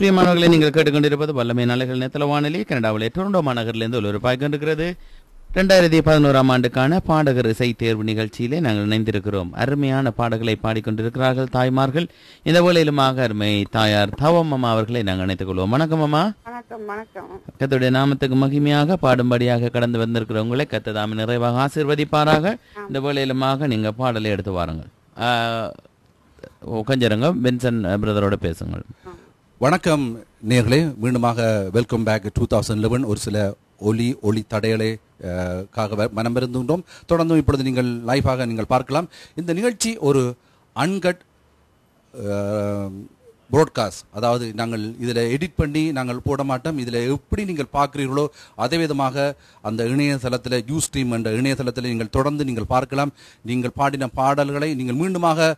பிரியமானவர்களை நீங்கள் கேட்டுக்கொண்டிருப்பது வல்லமை நலகள் நேத்தல வானொலி கனடாவில் டொரண்டோ மாநகரிலிருந்து ஒரு பாய்க்கொண்டிருக்கிறது ரெண்டாயிரத்தி பதினோராம் ஆண்டுக்கான பாடகர் இசை தேர்வு நிகழ்ச்சியிலே நாங்கள் இணைந்திருக்கிறோம் அருமையான பாடல்களை பாடிக்கொண்டிருக்கிறார்கள் தாய்மார்கள் இந்த வேளையிலுமாக அருமை தாயார் தவம் அம்மா அவர்களை நாங்கள் இணைத்துக் கொள்வோம் வணக்கம் அம்மா கத்துடைய நாமத்துக்கு மகிமையாக பாடும்படியாக கடந்து வந்திருக்கிறவங்களை கத்ததாமி நிறைவாக ஆசிர்வதிப்பாராக இந்த வேளையிலுமாக நீங்க பாடலை எடுத்து வாருங்கள் கொஞ்சருங்க வின்சன் பிரதரோட பேசுங்கள் வணக்கம் நேர்களே மீண்டுமாக welcome back to thousand eleven ஒரு சில ஒலி ஒளி தடையலை காக மனமிருந்துகின்றோம் தொடர்ந்தும் இப்பொழுது நீங்கள் லைஃபாக நீங்கள் பார்க்கலாம் இந்த நிகழ்ச்சி ஒரு அன்கட் ப்ராட்காஸ்ட் அதாவது நாங்கள் இதில் எடிட் பண்ணி நாங்கள் போட மாட்டோம் இதில் எப்படி நீங்கள் பார்க்குறீர்களோ அதே விதமாக அந்த இணையதளத்தில் யூ ஸ்ட்ரீம் என்ற இணையதளத்தில் நீங்கள் தொடர்ந்து நீங்கள் பார்க்கலாம் நீங்கள் பாடின பாடல்களை நீங்கள் மீண்டுமாக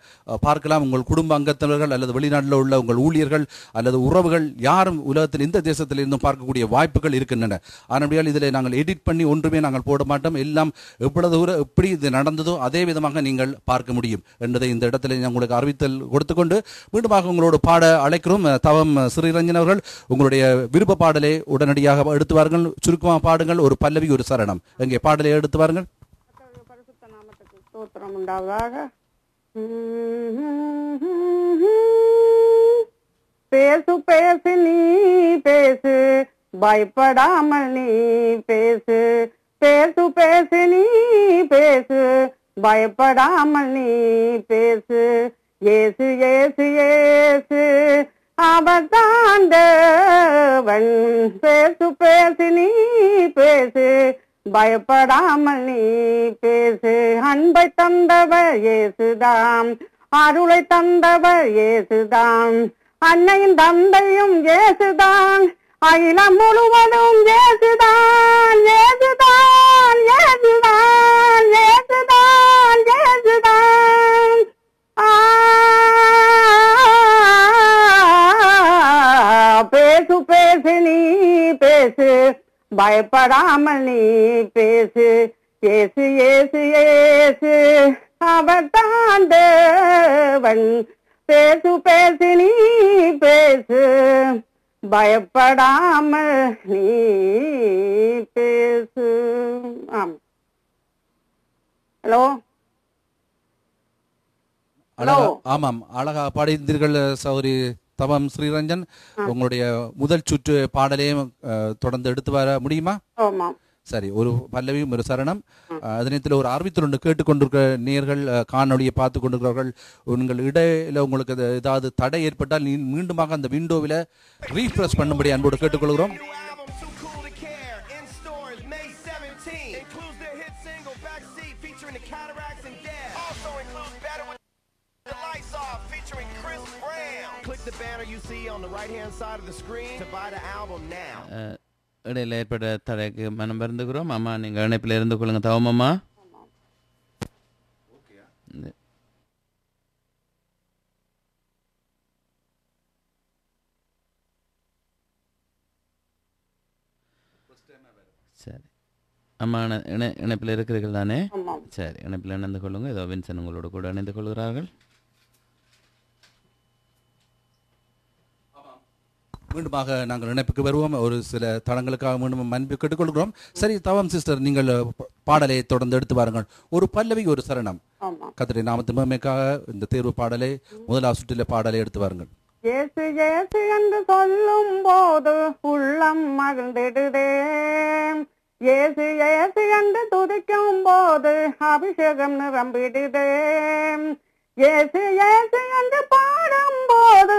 பார்க்கலாம் உங்கள் குடும்ப அங்கத்தினர்கள் அல்லது வெளிநாட்டில் உள்ள உங்கள் ஊழியர்கள் அல்லது உறவுகள் யாரும் உலகத்தில் இந்த தேசத்தில் இருந்தும் பார்க்கக்கூடிய வாய்ப்புகள் இருக்கின்றன ஆனால் இதில் நாங்கள் எடிட் பண்ணி ஒன்றுமே நாங்கள் போட மாட்டோம் எல்லாம் எவ்வளவு தூரம் எப்படி இது நடந்ததோ அதே விதமாக நீங்கள் பார்க்க முடியும் என்பதை இந்த இடத்துல உங்களுக்கு அறிவித்தல் கொடுத்துக்கொண்டு மீண்டுமாக உங்களோட பாட பாட அழைக்கிறோம் தவம் ஸ்ரீரஞ்சன் அவர்கள் உங்களுடைய விருப்ப பாடலை உடனடியாக எடுத்து வாருங்கள் சுருக்கமா பாடுங்கள் ஒரு பல்லவி ஒரு சரணம் எங்கே பாடலை எடுத்து வாருங்கள் பேசு பேசு நீ பேசு பயப்படாமல் நீ பேசு பேசு பேசு நீ பேசு பயப்படாமல் நீ பேசு ஏசு ஏசு ஏசு அவர் தாண்டவன் பேசு பேசு நீ பேசு பயப்படாமல் நீ பேசு அன்பை தந்தவர் ஏசுதாம் அருளை தந்தவர் ஏசுதாம் அன்னையும் தந்தையும் ஏசுதான் அகிலம் முழுவதும் ஏசுதான் ஏசுதான் ஏசுதான் ஏசுதான் ஏசுதான் பயப்படாமல் நீ பேசு ஏசு ஏசு ஏசு அவர் தாண்டவன் பேசு பேசு நீ பேசு பயப்படாமல் நீ பேசு ஆம் ஹலோ ஹலோ ஆமாம் அழகா பாடியிருந்தீர்கள் சௌரி தவம் ஸ்ரீரஞ்சன் உங்களுடைய முதல் சுற்று பாடலையும் தொடர்ந்து எடுத்து வர முடியுமா சரி ஒரு பல்லவியும் ஒரு சரணம் அதனத்தில் நேரத்தில் ஒரு ஆர்வத்தில் ஒன்று கேட்டுக்கொண்டிருக்கிற நேர்கள் காணொலியை பார்த்து கொண்டிருக்கிறார்கள் உங்கள் இடையில உங்களுக்கு ஏதாவது தடை ஏற்பட்டால் மீண்டுமாக அந்த விண்டோவில் ரீஃப்ரெஷ் பண்ணும்படி அன்போடு கேட்டுக்கொள்கிறோம் on the right-hand side of the screen to buy the album now. Uh, இடையில் ஏற்பட்ட தடைக்கு மனம் இருந்துக்கிறோம் அம்மா நீங்கள் இணைப்பில் இருந்து கொள்ளுங்க அம்மா சரி அம்மா இணை இணைப்பில் இருக்கிறீர்கள் தானே சரி இணைப்பில் இணைந்து கொள்ளுங்க ஏதோ வின்சன் உங்களோட கூட இணைந்து கொள்கிறார்கள் மீண்டுமாக நாங்கள் நினைப்புக்கு வருவோம் ஒரு சில தடங்களுக்காக மீண்டும் அன்பு கேட்டுக்கொள்கிறோம் சரி தவம் சிஸ்டர் நீங்கள் பாடலை தொடர்ந்து எடுத்து வாருங்கள் ஒரு பல்லவி ஒரு சரணம் கத்திரி நாமத்தின் மகிமைக்காக இந்த தேர்வு பாடலை முதலாவது சுற்றில பாடலை எடுத்து வாருங்கள் ஏசு ஏசு என்று சொல்லும் போது உள்ளம் மகிழ்ந்திடுதே ஏசு ஏசு என்று துதிக்கும் போது அபிஷேகம் நிரம்பிடுதே ஏசு ஏசு என்று பாடும் போது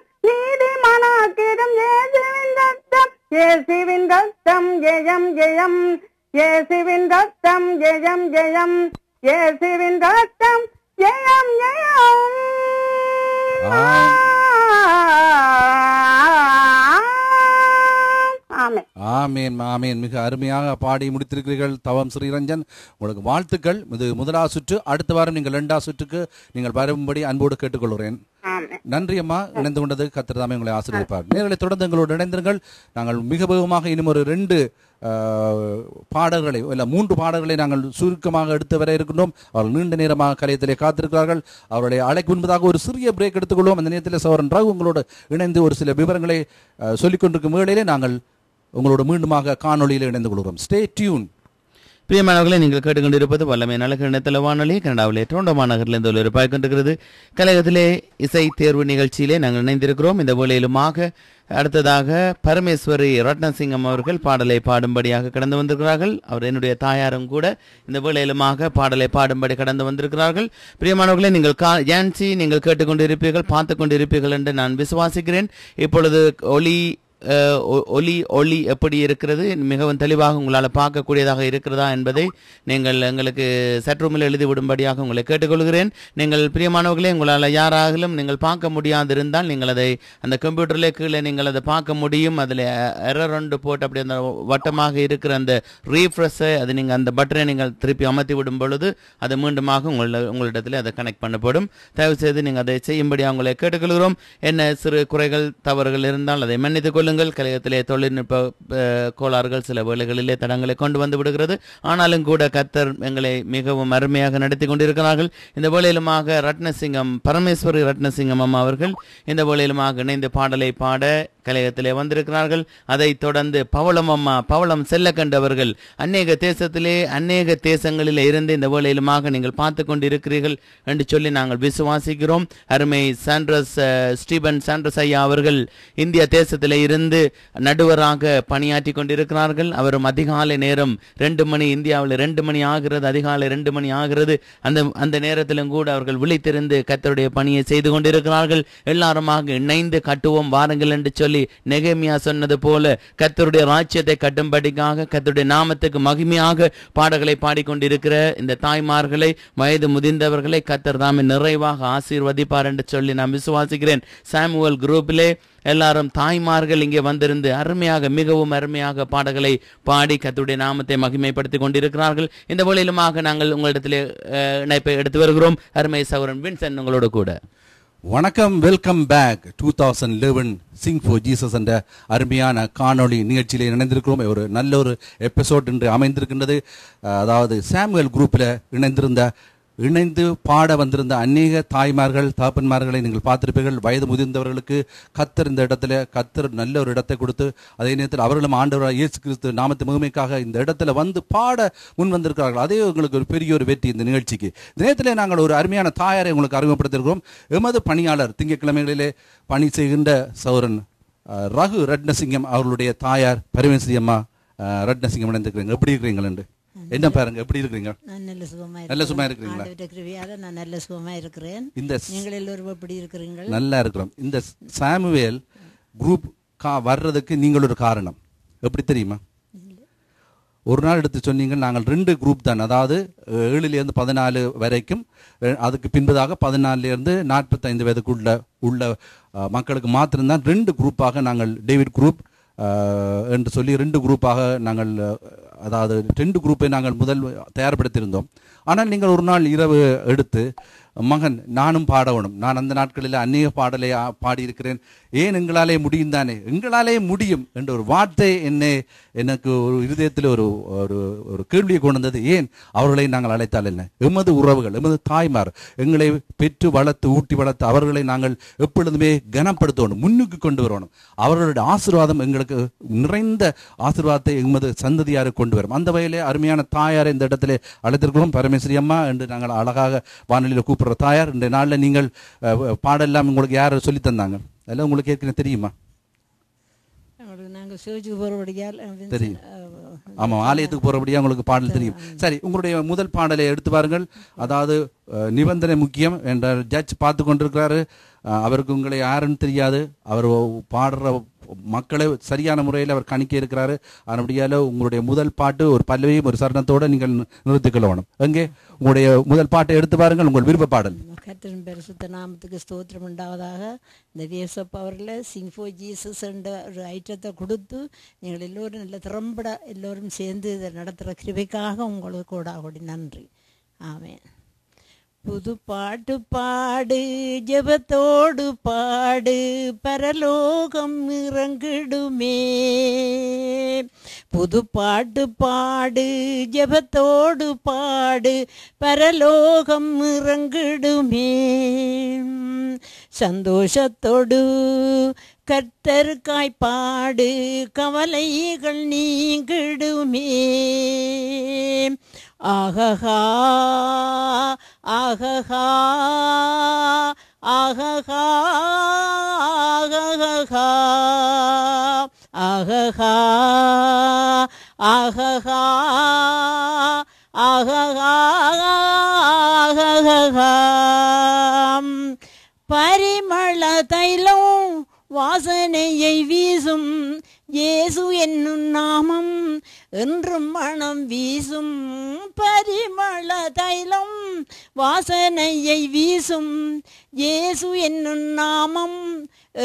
நீதிமான அக்கிரம் இயேசுவின் ரத்தம் இயேசுவின் ரத்தம் ஜெயம் ஜெயம் இயேசுவின் ரத்தம் ஜெயம் ஜெயம் இயேசுவின் ரத்தம் ஜெயம் ஜெயம் ஆமேன் ஆமேன் மிக அருமையாக பாடி முடித்திருக்கிறீர்கள் தவம் ஸ்ரீரஞ்சன் உங்களுக்கு வாழ்த்துக்கள் இது முதலா சுற்று அடுத்த வாரம் நீங்கள் இரண்டா சுற்றுக்கு நீங்கள் வரும்படி அன்போடு கேட்டுக்கொள்கிறேன் நன்றி அம்மா இணைந்து கொண்டது கத்திரதாமே உங்களை ஆசீர்வதிப்பார் நேர்களை தொடர்ந்து எங்களோடு இணைந்திருங்கள் நாங்கள் மிக வேகமாக இன்னும் ஒரு ரெண்டு பாடல்களை இல்லை மூன்று பாடல்களை நாங்கள் சுருக்கமாக எடுத்து வர இருக்கின்றோம் அவர்கள் நீண்ட நேரமாக கலையத்திலே காத்திருக்கிறார்கள் அவருடைய அழைக்கு முன்பதாக ஒரு சிறிய பிரேக் எடுத்துக்கொள்வோம் அந்த நேரத்தில் சோரன் ராகு உங்களோடு இணைந்து ஒரு சில விவரங்களை சொல்லிக் கொண்டிருக்கும் வேளையிலே நாங்கள் உங்களோட மீண்டுமாக காணொலியில் இணைந்து கொள்கிறோம் ஸ்டே டியூன் பிரியமானவர்களை நீங்கள் கேட்டுக்கொண்டிருப்பது வல்லமை நலக இணையத்தில் வானொலி கனடாவிலே டோண்டோ மாநகரிலிருந்து ஒலிபரப்பாக கொண்டிருக்கிறது கழகத்திலே இசை தேர்வு நிகழ்ச்சியிலே நாங்கள் இணைந்திருக்கிறோம் இந்த வேளையிலுமாக அடுத்ததாக பரமேஸ்வரி ரத்னசிங்கம் அவர்கள் பாடலை பாடும்படியாக கடந்து வந்திருக்கிறார்கள் அவர் என்னுடைய தாயாரும் கூட இந்த வேளையிலுமாக பாடலை பாடும்படி கடந்து வந்திருக்கிறார்கள் பிரியமானவர்களை நீங்கள் கா ஜான்சி நீங்கள் கேட்டுக்கொண்டிருப்பீர்கள் பார்த்து கொண்டிருப்பீர்கள் என்று நான் விசுவாசிக்கிறேன் இப்பொழுது ஒளி ஒலி ஒளி எப்படி இருக்கிறது மிகவும் தெளிவாக உங்களால் பார்க்கக்கூடியதாக இருக்கிறதா என்பதை நீங்கள் எங்களுக்கு சற்றுமில் எழுதிவிடும்படியாக உங்களை கேட்டுக்கொள்கிறேன் நீங்கள் பிரியமானவர்களே உங்களால் யாராகலும் நீங்கள் பார்க்க முடியாது இருந்தால் நீங்கள் அதை அந்த கம்ப்யூட்டரில் கீழே நீங்கள் அதை பார்க்க முடியும் அதில் எரர் ஒன்று போட்டு அப்படி அந்த வட்டமாக இருக்கிற அந்த ரீஃப்ரெஷ்ஷை அது நீங்கள் அந்த பட்டனை நீங்கள் திருப்பி அமர்த்தி விடும் பொழுது அது மீண்டுமாக உங்களை உங்களிடத்தில் அதை கனெக்ட் பண்ணப்படும் தயவுசெய்து நீங்கள் அதை செய்யும்படி அவங்களை கேட்டுக்கொள்கிறோம் என்ன சிறு குறைகள் தவறுகள் இருந்தால் அதை மன்னித்துக் சொல்லுங்கள் கழகத்திலே தொழில்நுட்ப கோளாறுகள் சில வேலைகளிலே தடங்களை கொண்டு வந்து விடுகிறது ஆனாலும் கூட கத்தர் எங்களை மிகவும் அருமையாக நடத்தி கொண்டிருக்கிறார்கள் இந்த வேலையிலுமாக ரத்னசிங்கம் பரமேஸ்வரி ரத்னசிங்கம் அம்மா அவர்கள் இந்த வேலையிலுமாக இணைந்து பாடலை பாட கலையகத்திலே வந்திருக்கிறார்கள் அதைத் தொடர்ந்து பவளம் அம்மா பவளம் செல்ல கண்டவர்கள் அநேக தேசத்திலே அநேக தேசங்களில் இருந்து இந்த வேலையிலுமாக நீங்கள் பார்த்து கொண்டு இருக்கிறீர்கள் என்று சொல்லி நாங்கள் விசுவாசிக்கிறோம் அருமை சாண்ட்ரஸ் ஸ்டீபன் சாண்ட்ரஸ் ஐயா அவர்கள் இந்திய தேசத்திலே இருந்து நடுவராக பணியாற்றி கொண்டிருக்கிறார்கள் அவரும் அதிகாலை நேரம் ரெண்டு மணி இந்தியாவில் ரெண்டு மணி ஆகிறது அதிகாலை ரெண்டு மணி ஆகிறது அந்த அந்த நேரத்திலும் கூட அவர்கள் விழித்திருந்து கத்தருடைய பணியை செய்து கொண்டிருக்கிறார்கள் எல்லாருமாக இணைந்து கட்டுவோம் வாருங்கள் என்று சொல்லி சொல்லி நெகமியா சொன்னது போல கத்தருடைய ராஜ்யத்தை கட்டும்படிக்காக கத்தருடைய நாமத்துக்கு மகிமையாக பாடல்களை பாடிக்கொண்டிருக்கிற இந்த தாய்மார்களை வயது முதிர்ந்தவர்களை கத்தர் தாமே நிறைவாக ஆசீர்வதிப்பார் என்று சொல்லி நான் விசுவாசிக்கிறேன் சாமுவல் குரூப்பிலே எல்லாரும் தாய்மார்கள் இங்கே வந்திருந்து அருமையாக மிகவும் அருமையாக பாடல்களை பாடி கத்துடைய நாமத்தை மகிமைப்படுத்தி கொண்டிருக்கிறார்கள் இந்த வழியிலுமாக நாங்கள் உங்களிடத்திலே இணைப்பை எடுத்து வருகிறோம் அருமை சௌரன் வின்சன் உங்களோடு கூட வணக்கம் welcome back to thousand eleven sing for Jesus என்ற அருமையான காணொளி நிகழ்ச்சியில் இணைந்திருக்கிறோம் ஒரு நல்ல ஒரு எபிசோட் என்று அமைந்திருக்கின்றது அதாவது சாமுவேல் குரூப்பில் இணைந்திருந்த இணைந்து பாட வந்திருந்த அநேக தாய்மார்கள் தாப்பன்மார்களை நீங்கள் பார்த்திருப்பீர்கள் வயது முதிர்ந்தவர்களுக்கு கத்தர் இந்த இடத்துல கத்தர் நல்ல ஒரு இடத்தை கொடுத்து அதே நேரத்தில் அவர்களும் ஆண்டவராக இயேசு கிறிஸ்து நாமத்து முழுமைக்காக இந்த இடத்துல வந்து பாட முன் வந்திருக்கிறார்கள் அதே உங்களுக்கு ஒரு பெரிய ஒரு வெற்றி இந்த நிகழ்ச்சிக்கு இந்த நேரத்தில் நாங்கள் ஒரு அருமையான தாயாரை உங்களுக்கு அறிமுகப்படுத்திருக்கிறோம் எமது பணியாளர் திங்கக்கிழமைகளிலே பணி செய்கின்ற சௌரன் ரகு ரட்னசிங்கம் அவர்களுடைய தாயார் பரமேஸ்வரி அம்மா ரட்னசிங்கம் இணைந்திருக்கிறீங்க எப்படி இருக்கிறீங்களே என்ன பாருங்க எப்படி இருக்கிறீங்க நல்ல சுகமா நல்ல சுகமா இருக்கிறீங்களா கிருவியால நான் நல்ல சுகமா இருக்கிறேன் இந்த நீங்கள் எல்லோரும் எப்படி இருக்கிறீங்க நல்லா இருக்கிறோம் இந்த சாமுவேல் குரூப் கா வர்றதுக்கு நீங்கள் ஒரு காரணம் எப்படி தெரியுமா ஒரு நாள் எடுத்து சொன்னீங்க நாங்கள் ரெண்டு குரூப் தான் அதாவது ஏழுலேருந்து பதினாலு வரைக்கும் அதுக்கு பின்பதாக பதினாலுலேருந்து நாற்பத்தைந்து வயதுக்குள்ள உள்ள மக்களுக்கு மாத்திரம்தான் ரெண்டு குரூப்பாக நாங்கள் டேவிட் குரூப் என்று சொல்லி ரெண்டு குரூப்பாக நாங்கள் அதாவது டென்ட் குரூப்பை நாங்கள் முதல் தயார்படுத்தியிருந்தோம் ஆனால் நீங்கள் ஒரு நாள் இரவு எடுத்து மகன் நானும் பாடவனும் நான் அந்த நாட்களில் அந்நிய பாடலை பாடியிருக்கிறேன் ஏன் எங்களாலே முடியும் தானே எங்களாலே முடியும் என்ற ஒரு வார்த்தை என்னை எனக்கு ஒரு இருதயத்தில் ஒரு ஒரு ஒரு கேள்வியை கொண்டு வந்தது ஏன் அவர்களை நாங்கள் அழைத்தால் என்ன எமது உறவுகள் எமது தாய்மார் எங்களை பெற்று வளர்த்து ஊட்டி வளர்த்து அவர்களை நாங்கள் எப்பொழுதுமே கனப்படுத்தணும் முன்னுக்கு கொண்டு வரணும் அவர்களுடைய ஆசீர்வாதம் எங்களுக்கு நிறைந்த ஆசீர்வாதத்தை எமது சந்ததியார் கொண்டு வரும் அந்த வகையிலே அருமையான தாயாரை இந்த இடத்திலே அழைத்திருக்கிறோம் பரமேஸ்வரி அம்மா என்று நாங்கள் அழகாக வானொலியில் கூப்பிடுற தாயார் இன்றைய நாளில் நீங்கள் பாடெல்லாம் உங்களுக்கு யார் சொல்லித்தந்தாங்க தந்தாங்க அதெல்லாம் உங்களுக்கு ஏற்கனவே தெரியுமா தெரியும் ஆமாம் ஆலயத்துக்கு போகிறபடியாக உங்களுக்கு பாடல் தெரியும் சரி உங்களுடைய முதல் பாடலை எடுத்து பாருங்கள் அதாவது நிபந்தனை முக்கியம் என்ற ஜட்ஜ் பார்த்து கொண்டிருக்கிறாரு அவருக்கு உங்களை யாருன்னு தெரியாது அவர் பாடுற மக்களை சரியான முறையில் அவர் கணிக்க இருக்கிறாரு அதனுடையால உங்களுடைய முதல் பாட்டு ஒரு பல்லவியும் ஒரு சரணத்தோட நீங்கள் நிறுத்திக்கொள்ளணும் எங்கே உங்களுடைய முதல் பாட்டை எடுத்து பாருங்கள் உங்கள் விருப்ப பாடல் கர்த்தரின் நாமத்துக்கு ஸ்தோத்திரம் உண்டாவதாக இந்த வியசப் அவரில் சிங்ஃபோ ஜீசஸ் என்ற ஒரு ஐட்டத்தை கொடுத்து நீங்கள் எல்லோரும் நல்ல திறம்பட எல்லோரும் சேர்ந்து இதை நடத்துகிற கிருபைக்காக உங்களுக்கு கூட நன்றி ஆமேன் புது பாட்டு பாடு ஜபத்தோடு பாடு பரலோகம் இறங்கிடுமே புது பாட்டு பாடு ஜபத்தோடு பாடு பரலோகம் இறங்கிடுமே சந்தோஷத்தோடு கர்த்தருக்காய் பாடு கவலைகள் நீங்கிடுமே ஆகஹா ஆகஹா ஆகஹா ஆகஹா ஆகஹா ஆகஹா ஆகஹா பரிமள தைலம் வாசனையை வீசும் ஏசு என்னும் நாமம் என்றும் மனம் வீசும் பரிமள தைலம் வாசனையை வீசும் ஏசு என்னும் நாமம்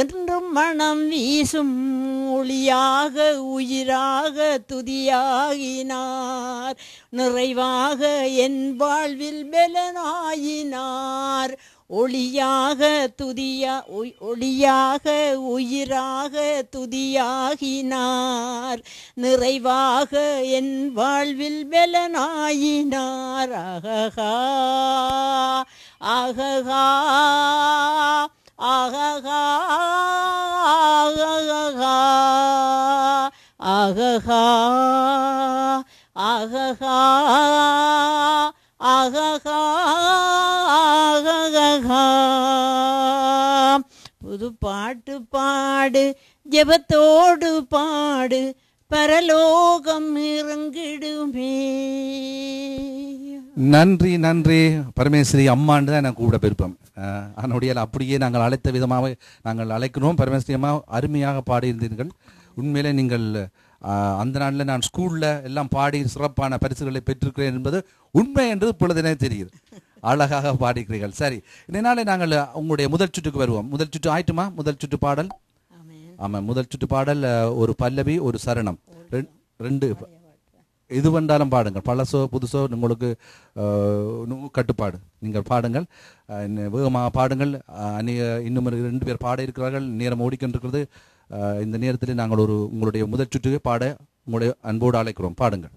என்றும் மனம் வீசும் ஒளியாக உயிராக துதியாகினார் நிறைவாக என் வாழ்வில் பலனாயினார் ஒளியாக துதியா ஒளியாக உயிராக துதியாகினார் நிறைவாக என் வாழ்வில் வெலனாயினார் அககா அககா அககா அககா அககா அககா அகா புது பாட்டு பாடு ஜெபத்தோடு பாடு பரலோகம் இறங்கிடுமே நன்றி நன்றி பரமேஸ்வரி அம்மான்னு தான் நான் கூட பெருப்பம் அதனுடைய அப்படியே நாங்கள் அழைத்த விதமாக நாங்கள் அழைக்கணும் பரமேஸ்வரி அம்மா அருமையாக பாடியிருந்தீர்கள் உண்மையிலே நீங்கள் அந்த நாளில் நான் ஸ்கூலில் எல்லாம் பாடி சிறப்பான பரிசுகளை பெற்றிருக்கிறேன் என்பது உண்மை என்று இப்பொழுதுனே தெரியுது அழகாக பாடிக்கிறீர்கள் சரி இதனாலே நாங்கள் உங்களுடைய முதல் சுற்றுக்கு வருவோம் முதல் சுற்று ஆயிட்டுமா முதல் சுற்று பாடல் ஆமாம் முதல் சுற்று பாடல் ஒரு பல்லவி ஒரு சரணம் ரெண்டு எது வந்தாலும் பாடுங்கள் பழசோ புதுசோ உங்களுக்கு கட்டுப்பாடு நீங்கள் பாடுங்கள் வேகமாக பாடுங்கள் அந்நிய இன்னும் ரெண்டு பேர் பாட இருக்கிறார்கள் நேரம் ஓடிக்கொண்டிருக்கிறது இந்த நேரத்தில் நாங்கள் ஒரு உங்களுடைய முதல் சுற்றுகை பாட உங்களுடைய அன்போடு அழைக்கிறோம் பாடுங்கள்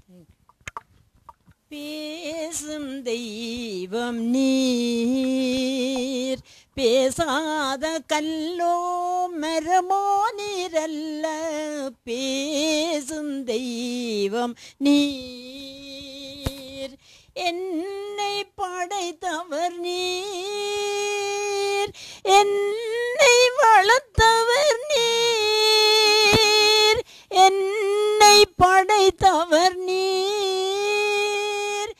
பேசும் தெய்வம் நீர் பேசாத கல்லோ மரமோ நீரல்ல பேசும் தெய்வம் நீர் என்னை படைத்தவர் நீர் என்னை வளர்த்தவர் நீர் என்னை படைத்தவர் நீர்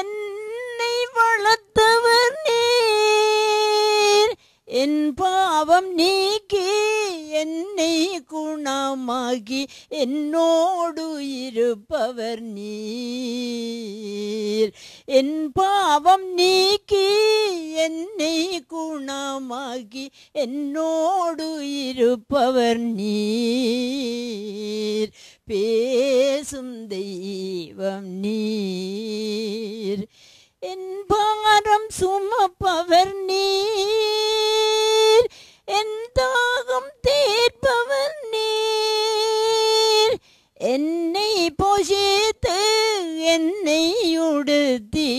என்னை வளர்த்தவர் நீர் என் பாவம் நீக்கி என்னை குணமாகி என்னோடு இருப்பவர் நீர் என் பாவம் நீக்கி என்னை குணமாகி என்னோடு இருப்பவர் நீர் பேசும் தெய்வம் நீர் என் பாரம் சுமப்பவர் நீர் என் தாகம் தீர்ப்பவர் நீர் என்னை போஷித்து என்னை உடுத்தி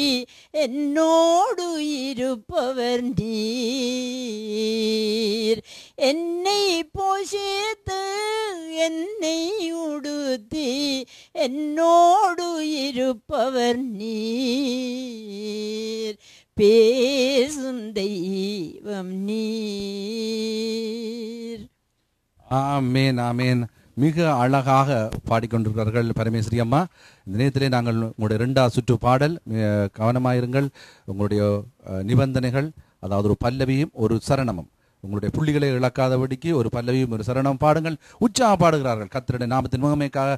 എന്നോടു ഇരുപ്പവർ നീർ എന്നെ പോഷേത്ത് എന്നെ ഉടുത്തി എന്നോടു ഇരുപ്പവർ നീർ பேசும் தெய்வம் நீர் ஆமேன் ஆமேன் மிக அழகாக பாடிக்கொண்டிருக்கிறார்கள் பரமேஸ்வரி அம்மா இந்த நேரத்திலே நாங்கள் உங்களுடைய ரெண்டாவது சுற்று பாடல் கவனமாயிருங்கள் உங்களுடைய நிபந்தனைகள் அதாவது ஒரு பல்லவியும் ஒரு சரணமும் உங்களுடைய புள்ளிகளை இழக்காதபடிக்கு ஒரு பல்லவியும் ஒரு சரணம் பாடுங்கள் உற்சாக பாடுகிறார்கள் கத்தருடைய நாமத்தின் முகமைக்காக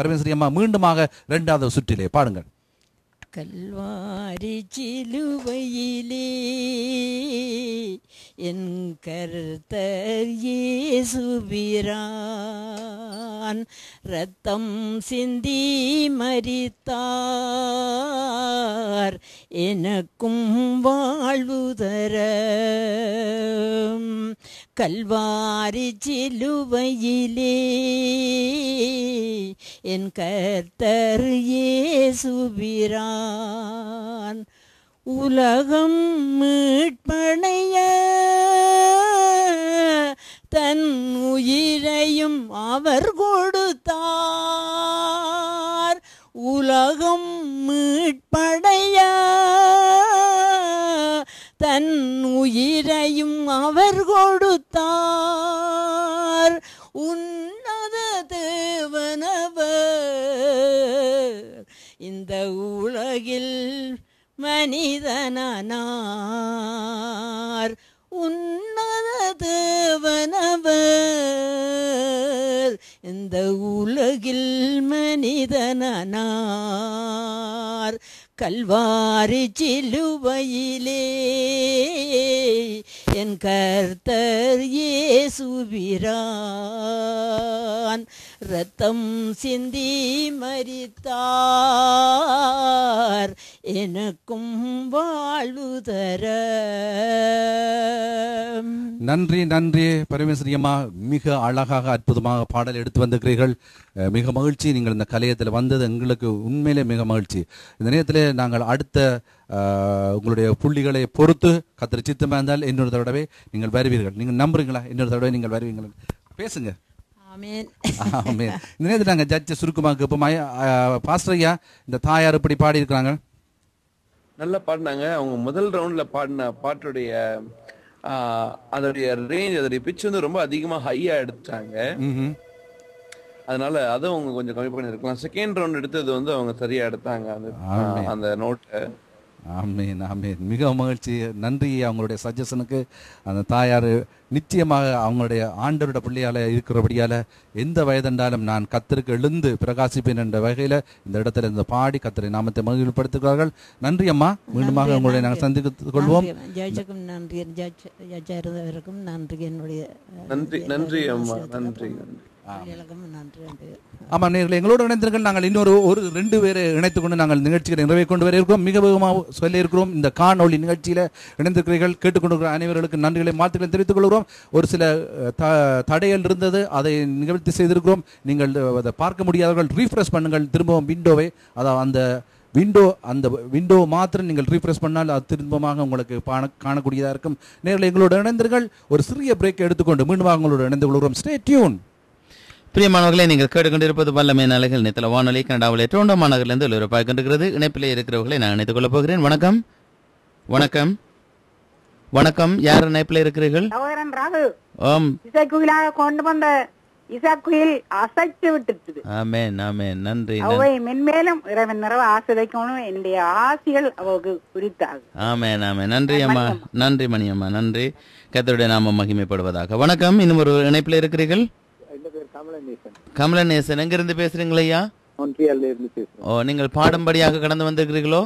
பரமேஸ்வரி அம்மா மீண்டுமாக ரெண்டாவது சுற்றிலே பாடுங்கள் கல்வாரி சிலுவையிலே என் கர்த்தர் சுபிரான் ரத்தம் சிந்தி மறித்தார் எனக்கும் வாழ்வுதர கல்வாரி சிலுவையிலே என் கர்த்தர் ஏசுபிரான் உலகம் மீட்படைய தன் உயிரையும் அவர் கொடுத்தார் உலகம் மீட்படைய தன் உயிரையும் அவர் கொடுத்தார் கொடுத்தார் உன்னத தேவனவர் இந்த உலகில் மனிதனார் உன்னத தேவனவர் இந்த உலகில் மனிதனார் கல்வாரி சிலுவையிலே என் கர்த்தர் ஏசுபிரான் ரத்தம் சிந்தி மறித்தார் எனக்கும் வாழுதர நன்றி நன்றி பரமேஸ்வரியம்மா மிக அழகாக அற்புதமாக பாடல் எடுத்து வந்திருக்கிறீர்கள் மிக மகிழ்ச்சி நீங்கள் இந்த கலையத்தில் வந்தது எங்களுக்கு உண்மையிலே மிக மகிழ்ச்சி இந்த நேரத்தில் நாங்கள் அடுத்த உங்களுடைய புள்ளிகளை பொறுத்து கத்திர சித்தமா இருந்தால் இன்னொரு தடவை நீங்கள் வருவீர்கள் நீங்கள் நம்புறீங்களா இன்னொரு தடவை நீங்கள் வருவீங்களா பேசுங்க இந்த நாங்கள் ஜட்ஜை சுருக்கமாக கேட்போம் பாஸ்டர் ஐயா இந்த தாயார் இப்படி பாடி இருக்கிறாங்க நல்லா பாடினாங்க அவங்க முதல் ரவுண்ட்ல பாடின பாட்டுடைய அதோடைய ரேஞ்ச் அதோடைய பிச் வந்து ரொம்ப அதிகமா ஹையா எடுத்துட்டாங்க அதனால அதை அவங்க கொஞ்சம் கம்மி பண்ணிருக்கலாம் செகண்ட் ரவுண்ட் எடுத்தது வந்து அவங்க சரியா எடுத்தாங்க அந்த அந்த நோட்டை ஆமீன் ஆமீன் மிக மகிழ்ச்சி நன்றி அவங்களுடைய சஜஷனுக்கு அந்த தாயார் நிச்சயமாக அவங்களுடைய ஆண்டரோட பிள்ளையால் இருக்கிறபடியால் எந்த வயதென்றாலும் நான் கத்திற்கு எழுந்து பிரகாசிப்பேன் என்ற வகையில் இந்த இடத்துல இந்த பாடி கத்திரை நாமத்தை மகிழ்படுத்துகிறார்கள் நன்றி அம்மா மீண்டுமாக உங்களை நாங்கள் சந்தித்துக் கொள்வோம் நன்றி நன்றி என்னுடைய நன்றி நன்றி அம்மா நன்றி நன்றி ஆமாம் நேர்களை எங்களோடு இணைந்திருக்க நாங்கள் இன்னொரு ஒரு ரெண்டு பேரை இணைத்துக்கொண்டு நாங்கள் நிகழ்ச்சிகளை நிறைவே கொண்டு வர இருக்கிறோம் மிக வேகமாக சொல்லியிருக்கிறோம் இந்த காணொலி நிகழ்ச்சியில் இணைந்திருக்கிறீர்கள் கேட்டுக்கொண்டிருக்கிற அனைவர்களுக்கு நன்றிகளை மாத்துக்களை தெரிவித்துக் கொள்கிறோம் ஒரு சில த தடைகள் இருந்தது அதை நிகழ்த்தி செய்திருக்கிறோம் நீங்கள் அதை பார்க்க முடியாதவர்கள் ரீஃப்ரெஷ் பண்ணுங்கள் திரும்பவும் விண்டோவை அதாவது அந்த விண்டோ அந்த விண்டோ மாத்திரம் நீங்கள் ரீஃப்ரெஷ் பண்ணால் அது திரும்பமாக உங்களுக்கு காணக்கூடியதாக இருக்கும் நேரில் எங்களோட இணைந்தர்கள் ஒரு சிறிய பிரேக் எடுத்துக்கொண்டு மீண்டும் உங்களோட இணைந்து கொள்கிறோம் ஸ்டே டியூன் பிரியமானவர்களை நீங்கள் கேட்டுக்கொண்டிருப்பது பல்லமே நிலைகள் நித்தல வானொலி கனடாவில் டோண்டோ மாநகரிலிருந்து ஒளிபரப்பாக கொண்டிருக்கிறது இணைப்பிலே இருக்கிறவர்களை நான் இணைத்துக் கொள்ளப் போகிறேன் வணக்கம் வணக்கம் வணக்கம் யார் இணைப்பில் இருக்கிறீர்கள் ஓம் கொண்டு வந்த அசைத்து விட்டுட்டு நன்றி அவை மென்மேலும் இறைவன் நிறவ ஆசிரியக்கணும் என்னுடைய ஆசைகள் அவருக்கு குறித்தாக ஆமேன் நன்றி அம்மா நன்றி மணியம்மா நன்றி கத்தருடைய நாம மகிமைப்படுவதாக வணக்கம் இன்னும் ஒரு இணைப்பில் இருக்கிறீர்கள் கமலநேசன் கமலநேசன் எங்க எங்கிருந்து பேசுறீங்களா ஐயா மொன்ட்ரியால இருந்து பேசுறேன் ஓ நீங்கள் பாடும்படியாக கடந்து வந்திருக்கிறீர்களோ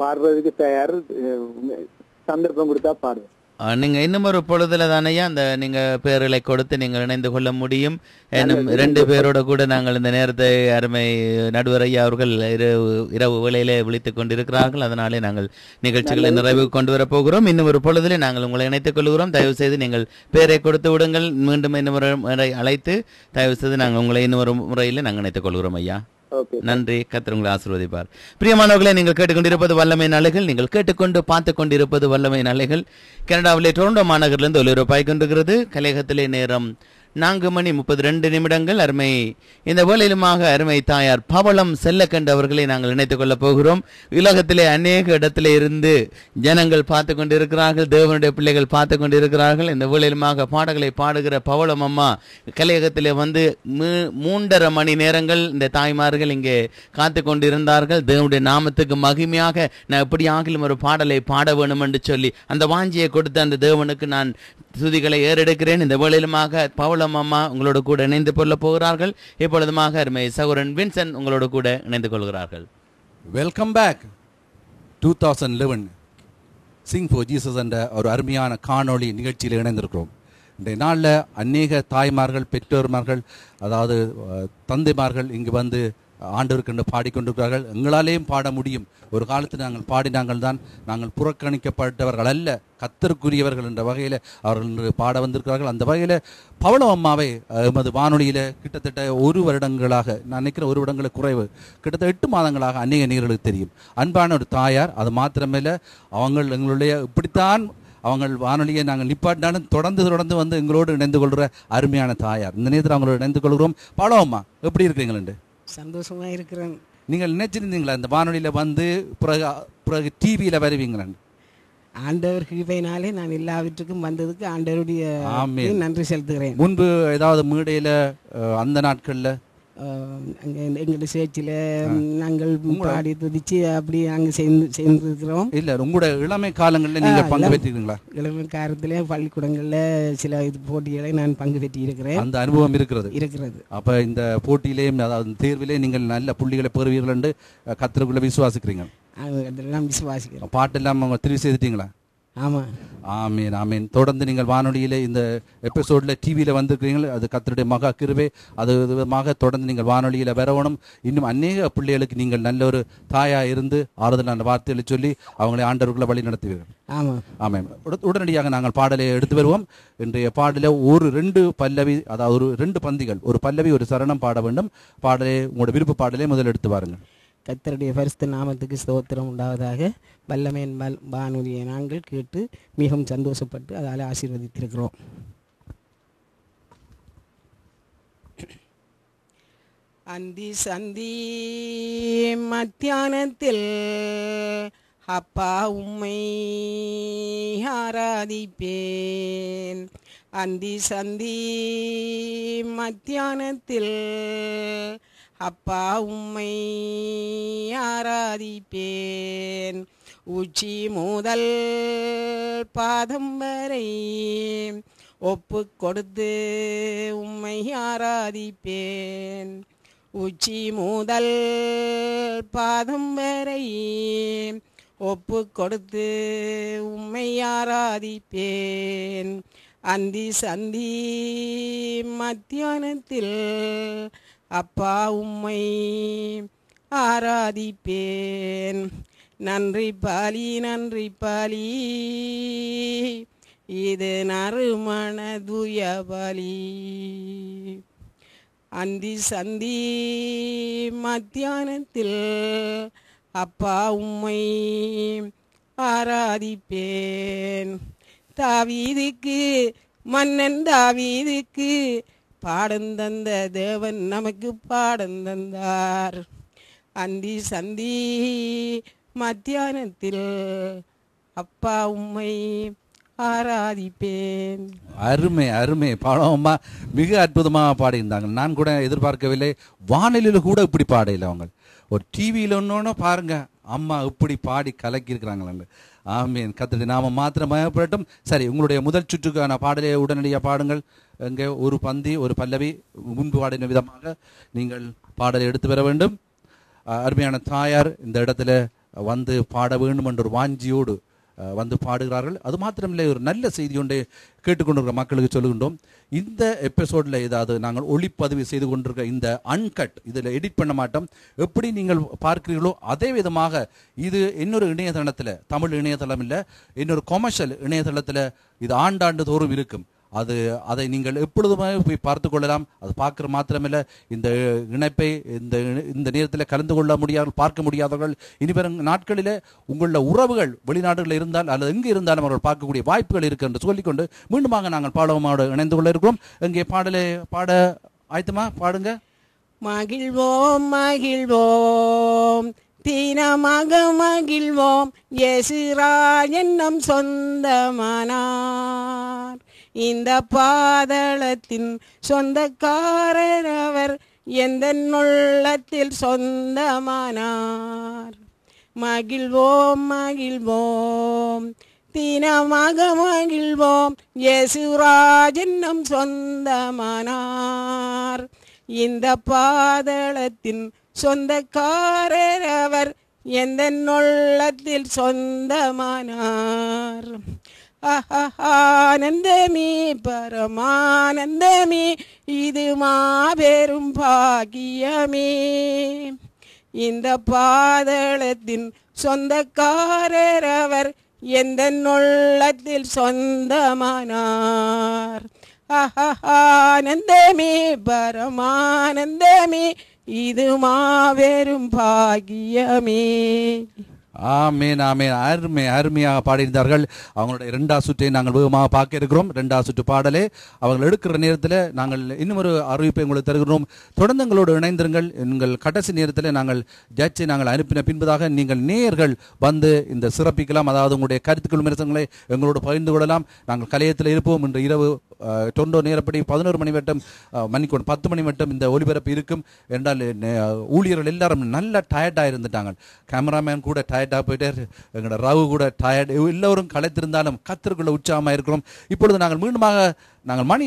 பாடுறதுக்கு தயார் சந்தர்ப்பம் கொடுத்தா பாடுவேன் நீங்கள் இன்னும் ஒரு பொழுதுல தானையா அந்த நீங்கள் பேர்களை கொடுத்து நீங்கள் இணைந்து கொள்ள முடியும் ரெண்டு பேரோட கூட நாங்கள் இந்த நேரத்தை அருமை நடுவரையா அவர்கள் இரவு இரவு வேலையிலே விழித்துக் கொண்டிருக்கிறார்கள் அதனாலே நாங்கள் நிகழ்ச்சிகளை நிறைவு கொண்டு வரப்போகிறோம் இன்னும் ஒரு பொழுதுல நாங்கள் உங்களை இணைத்துக் கொள்கிறோம் தயவு செய்து நீங்கள் பேரை கொடுத்து விடுங்கள் மீண்டும் இன்னும் ஒரு முறை அழைத்து தயவு செய்து நாங்கள் உங்களை இன்னும் ஒரு முறையில் நாங்கள் இணைத்துக் கொள்கிறோம் ஐயா நன்றி கத்திர உங்களை ஆசிர்வதிப்பார் பிரியமானவர்களை நீங்கள் கேட்டுக்கொண்டிருப்பது வல்லமை நாளைகள் நீங்கள் கேட்டுக்கொண்டு பார்த்து கொண்டிருப்பது வல்லமை நாளைகள் கனடாவிலே டொரண்டோ மாநகரிலிருந்து ஒலிபரப்பாய் கொண்டிருக்கிறது கலையகத்திலே நேரம் நான்கு மணி முப்பது ரெண்டு நிமிடங்கள் அருமை இந்த வேலையிலுமாக அருமை தாயார் பவளம் செல்ல கண்டு அவர்களை நாங்கள் நினைத்துக் கொள்ளப் போகிறோம் உலகத்திலே அநேக இடத்திலே இருந்து ஜனங்கள் பார்த்து கொண்டிருக்கிறார்கள் தேவனுடைய பிள்ளைகள் பார்த்து கொண்டிருக்கிறார்கள் இந்த வேலையிலுமாக பாடல்களை பாடுகிற பவளம் அம்மா கலையகத்திலே வந்து மூன்றரை மணி நேரங்கள் இந்த தாய்மார்கள் இங்கே காத்து கொண்டிருந்தார்கள் தேவனுடைய நாமத்துக்கு மகிமையாக நான் எப்படி ஆகிலும் ஒரு பாடலை பாட வேணும் என்று சொல்லி அந்த வாஞ்சியை கொடுத்த அந்த தேவனுக்கு நான் சுதிகளை ஏறெடுக்கிறேன் இந்த வேளையிலுமாக பவுளம் அம்மா உங்களோட கூட இணைந்து கொள்ள போகிறார்கள் இப்பொழுதுமாக அருமை சகுரன் வின்சன் உங்களோட கூட இணைந்து கொள்கிறார்கள் welcome back to thousand eleven sing for Jesus என்ற ஒரு அருமையான காணொளி நிகழ்ச்சியில் இணைந்திருக்கிறோம் இந்த நாளில் அநேக தாய்மார்கள் பெற்றோர்மார்கள் அதாவது தந்தைமார்கள் இங்கு வந்து ஆண்டவருக்கு என்று பாடிக்கொண்டிருக்கிறார்கள் எங்களாலேயும் பாட முடியும் ஒரு காலத்தில் நாங்கள் பாடினாங்கள் தான் நாங்கள் புறக்கணிக்கப்பட்டவர்கள் அல்ல கத்தருக்குரியவர்கள் என்ற வகையில் அவர்கள் இன்று பாட வந்திருக்கிறார்கள் அந்த வகையில் பவளம் அம்மாவை எமது வானொலியில் கிட்டத்தட்ட ஒரு வருடங்களாக நான் நினைக்கிற ஒரு வருடங்களுக்கு குறைவு கிட்டத்தட்ட எட்டு மாதங்களாக அநேக நீர்களுக்கு தெரியும் அன்பான ஒரு தாயார் அது மாத்திரமில்லை அவங்கள் எங்களுடைய இப்படித்தான் அவங்கள் வானொலியை நாங்கள் நிப்பாட்டினாலும் தொடர்ந்து தொடர்ந்து வந்து எங்களோடு இணைந்து கொள்கிற அருமையான தாயார் இந்த நேரத்தில் அவங்களோட இணைந்து கொள்கிறோம் அம்மா எப்படி இருக்கிறீங்களே சந்தோஷமாக இருக்கிறேன் நீங்கள் நினைச்சிருந்தீங்களா இந்த வானொலியில் வந்து பிறகு பிறகு டிவியில் வருவீங்களேன் ஆண்டவர் கிருபையினாலே நான் எல்லாவற்றுக்கும் வந்ததுக்கு ஆண்டவருடைய நன்றி செலுத்துகிறேன் முன்பு ஏதாவது மேடையில் அந்த நாட்களில் எங்களை சேர்ச்சியில் நாங்கள் பாடி துதிச்சு அப்படி நாங்கள் சேர்ந்து சேர்ந்துருக்கிறோம் இல்லை உங்களோட இளமை காலங்களில் நீங்கள் பங்கு பெற்றிருக்கீங்களா இளமை காலத்தில் பள்ளிக்கூடங்களில் சில இது போட்டிகளை நான் பங்கு பெற்றி இருக்கிறேன் அந்த அனுபவம் இருக்கிறது இருக்கிறது அப்போ இந்த போட்டியிலேயும் அதாவது தேர்விலே நீங்கள் நல்ல புள்ளிகளை பெறுவீர்கள் என்று கத்திரக்குள்ளே விசுவாசிக்கிறீங்க விசுவாசிக்கிறோம் பாட்டு பாட்டெல்லாம் அவங்க தெரிவு செய்துட்டீங்களா ஆமாம் ஆமீன் ஆமீன் தொடர்ந்து நீங்கள் வானொலியில் இந்த எபிசோடில் டிவியில் வந்திருக்கிறீங்க அது கத்தருடைய மகா கிருவே அது விதமாக தொடர்ந்து நீங்கள் வானொலியில் வரவணும் இன்னும் அநேக பிள்ளைகளுக்கு நீங்கள் நல்ல ஒரு தாயாக இருந்து ஆறுதலான வார்த்தைகளை சொல்லி அவங்களை ஆண்டவர்களை வழி நடத்துவீர்கள் ஆமாம் ஆமாம் உடனடியாக நாங்கள் பாடலை எடுத்து வருவோம் இன்றைய பாடல ஒரு ரெண்டு பல்லவி அதாவது ஒரு ரெண்டு பந்திகள் ஒரு பல்லவி ஒரு சரணம் பாட வேண்டும் பாடலை உங்களோட விருப்ப பாடலை முதல் எடுத்து பாருங்கள் கத்தருடைய பரிசு நாமத்துக்கு ஸ்தோத்திரம் உண்டாவதாக வல்லமையின் பல் வானொலியை நாங்கள் கேட்டு மிகவும் சந்தோஷப்பட்டு அதால் ஆசீர்வதித்திருக்கிறோம் அந்தி சந்தி மத்தியானத்தில் அப்பா உம்மை ஆராதிப்பேன் அந்தி சந்தி மத்தியானத்தில் அப்பா உம்மை ஆராதிப்பேன் உச்சி முதல் பாதம் வரை ஒப்பு கொடுத்து உம்மை ஆராதிப்பேன் உச்சி முதல் பாதம் வரை ஒப்பு கொடுத்து உம்மை ஆராதிப்பேன் அந்தி சந்தி மத்தியானத்தில் அப்பா உம்மை ஆராதிப்பேன் நன்றி பாலி நன்றி பாலி இது நறுமண துயபாலி அந்தி சந்தி மத்தியானத்தில் அப்பா உம்மை ஆராதிப்பேன் தாவீதுக்கு மன்னன் தாவீதுக்கு பாடந்தந்த தேவன் நமக்கு பாடந்தந்தார் அந்தி சந்தி மத்தியானத்தில் அப்பா உம்மை ஆராதிப்பேன் அருமை அருமை பாடமா மிக அற்புதமாக பாடியிருந்தாங்க நான் கூட எதிர்பார்க்கவில்லை வானொலியில் கூட இப்படி பாடையில் அவங்க ஒரு டிவியில் ஒன்று பாருங்க அம்மா இப்படி பாடி கலக்கியிருக்கிறாங்களாங்க ஆமீன் கத்திரி நாம மாத்திரம் பயப்படட்டும் சரி உங்களுடைய முதல் சுற்றுக்கான பாடலை உடனடியாக பாடுங்கள் எங்கே ஒரு பந்தி ஒரு பல்லவி முன்பு பாடின விதமாக நீங்கள் பாடலை எடுத்து பெற வேண்டும் அருமையான தாயார் இந்த இடத்துல வந்து பாட வேண்டும் என்ற ஒரு வாஞ்சியோடு வந்து பாடுகிறார்கள் அது மாத்திரமில்லை ஒரு நல்ல செய்தி ஒன்றை கேட்டுக்கொண்டிருக்கிற மக்களுக்கு சொல்லுகின்றோம் இந்த எபிசோடில் ஏதாவது நாங்கள் ஒளிப்பதிவு செய்து கொண்டிருக்க இந்த அன்கட் இதில் எடிட் பண்ண மாட்டோம் எப்படி நீங்கள் பார்க்கிறீர்களோ அதே விதமாக இது இன்னொரு இணையதளத்தில் தமிழ் இணையதளம் இல்லை இன்னொரு கொமர்ஷியல் இணையதளத்தில் இது ஆண்டாண்டு தோறும் இருக்கும் அது அதை நீங்கள் எப்பொழுதுமே போய் பார்த்து கொள்ளலாம் அது பார்க்குற மாத்திரமில்ல இந்த இணைப்பை இந்த இந்த நேரத்தில் கலந்து கொள்ள முடியாமல் பார்க்க முடியாதவர்கள் இனிவரும் நாட்களில் உங்களுடைய உறவுகள் வெளிநாடுகளில் இருந்தால் அல்லது எங்கே இருந்தாலும் அவர்கள் பார்க்கக்கூடிய வாய்ப்புகள் இருக்கு என்று சொல்லிக்கொண்டு மீண்டுமாக நாங்கள் பாடவமோடு இணைந்து கொள்ள இருக்கிறோம் இங்கே பாடலை பாட ஆயத்துமா பாடுங்க மகிழ்வோம் மகிழ்வோம் தீனமாக மகிழ்வோம் எசிராஜன் என்னும் சொந்தமானார் இந்த பாதளத்தின் சொந்தக்காரர் அவர் எந்த உள்ளத்தில் சொந்தமானார் மகிழ்வோம் மகிழ்வோம் தீனமாக மகிழ்வோம் யேசுராஜன் சொந்தமானார் இந்த பாதளத்தின் சொந்தக்காரர் அவர் எந்த உள்ளத்தில் சொந்தமானார் ஆனந்தமே பரமானந்தமே இது மாபெரும் பாகியமே இந்த பாதளத்தின் சொந்தக்காரர் அவர் எந்த நொள்ளத்தில் சொந்தமானார் ஆனந்தமே பரமானந்தமே இது மாபெரும் பாகியமே ஆமேன் ஆமேன் அருமை அருமையாக பாடியிருந்தார்கள் அவங்களுடைய ரெண்டா சுற்றை நாங்கள் வேகமாக பார்க்க இருக்கிறோம் ரெண்டா சுற்று பாடலே அவங்கள் எடுக்கிற நேரத்தில் நாங்கள் இன்னும் ஒரு அறிவிப்பை உங்களுக்கு தருகிறோம் தொடர்ந்து எங்களோடு இணைந்திருங்கள் எங்கள் கடைசி நேரத்தில் நாங்கள் ஜட்ஜை நாங்கள் அனுப்பின பின்பதாக நீங்கள் நேயர்கள் வந்து இந்த சிறப்பிக்கலாம் அதாவது உங்களுடைய கருத்துக்கள் விமர்சனங்களை எங்களோடு பகிர்ந்து கொள்ளலாம் நாங்கள் கலையத்தில் இருப்போம் இன்று இரவு தொண்டோ நேரப்படி பதினோரு மணி வட்டம் மணிக்கு பத்து மணி வட்டம் இந்த ஒளிபரப்பு இருக்கும் என்றால் ஊழியர்கள் எல்லாரும் நல்லா டயர்டாக இருந்துட்டாங்க கேமராமேன் கூட டயர்ட் டயர்டாக போயிட்டு எங்களோட ரவு கூட டயர்டு எல்லோரும் களைத்திருந்தாலும் கத்திற்குள்ள உற்சாகமாக இருக்கிறோம் இப்பொழுது நாங்கள் மீண்டுமாக நாங்கள் மணி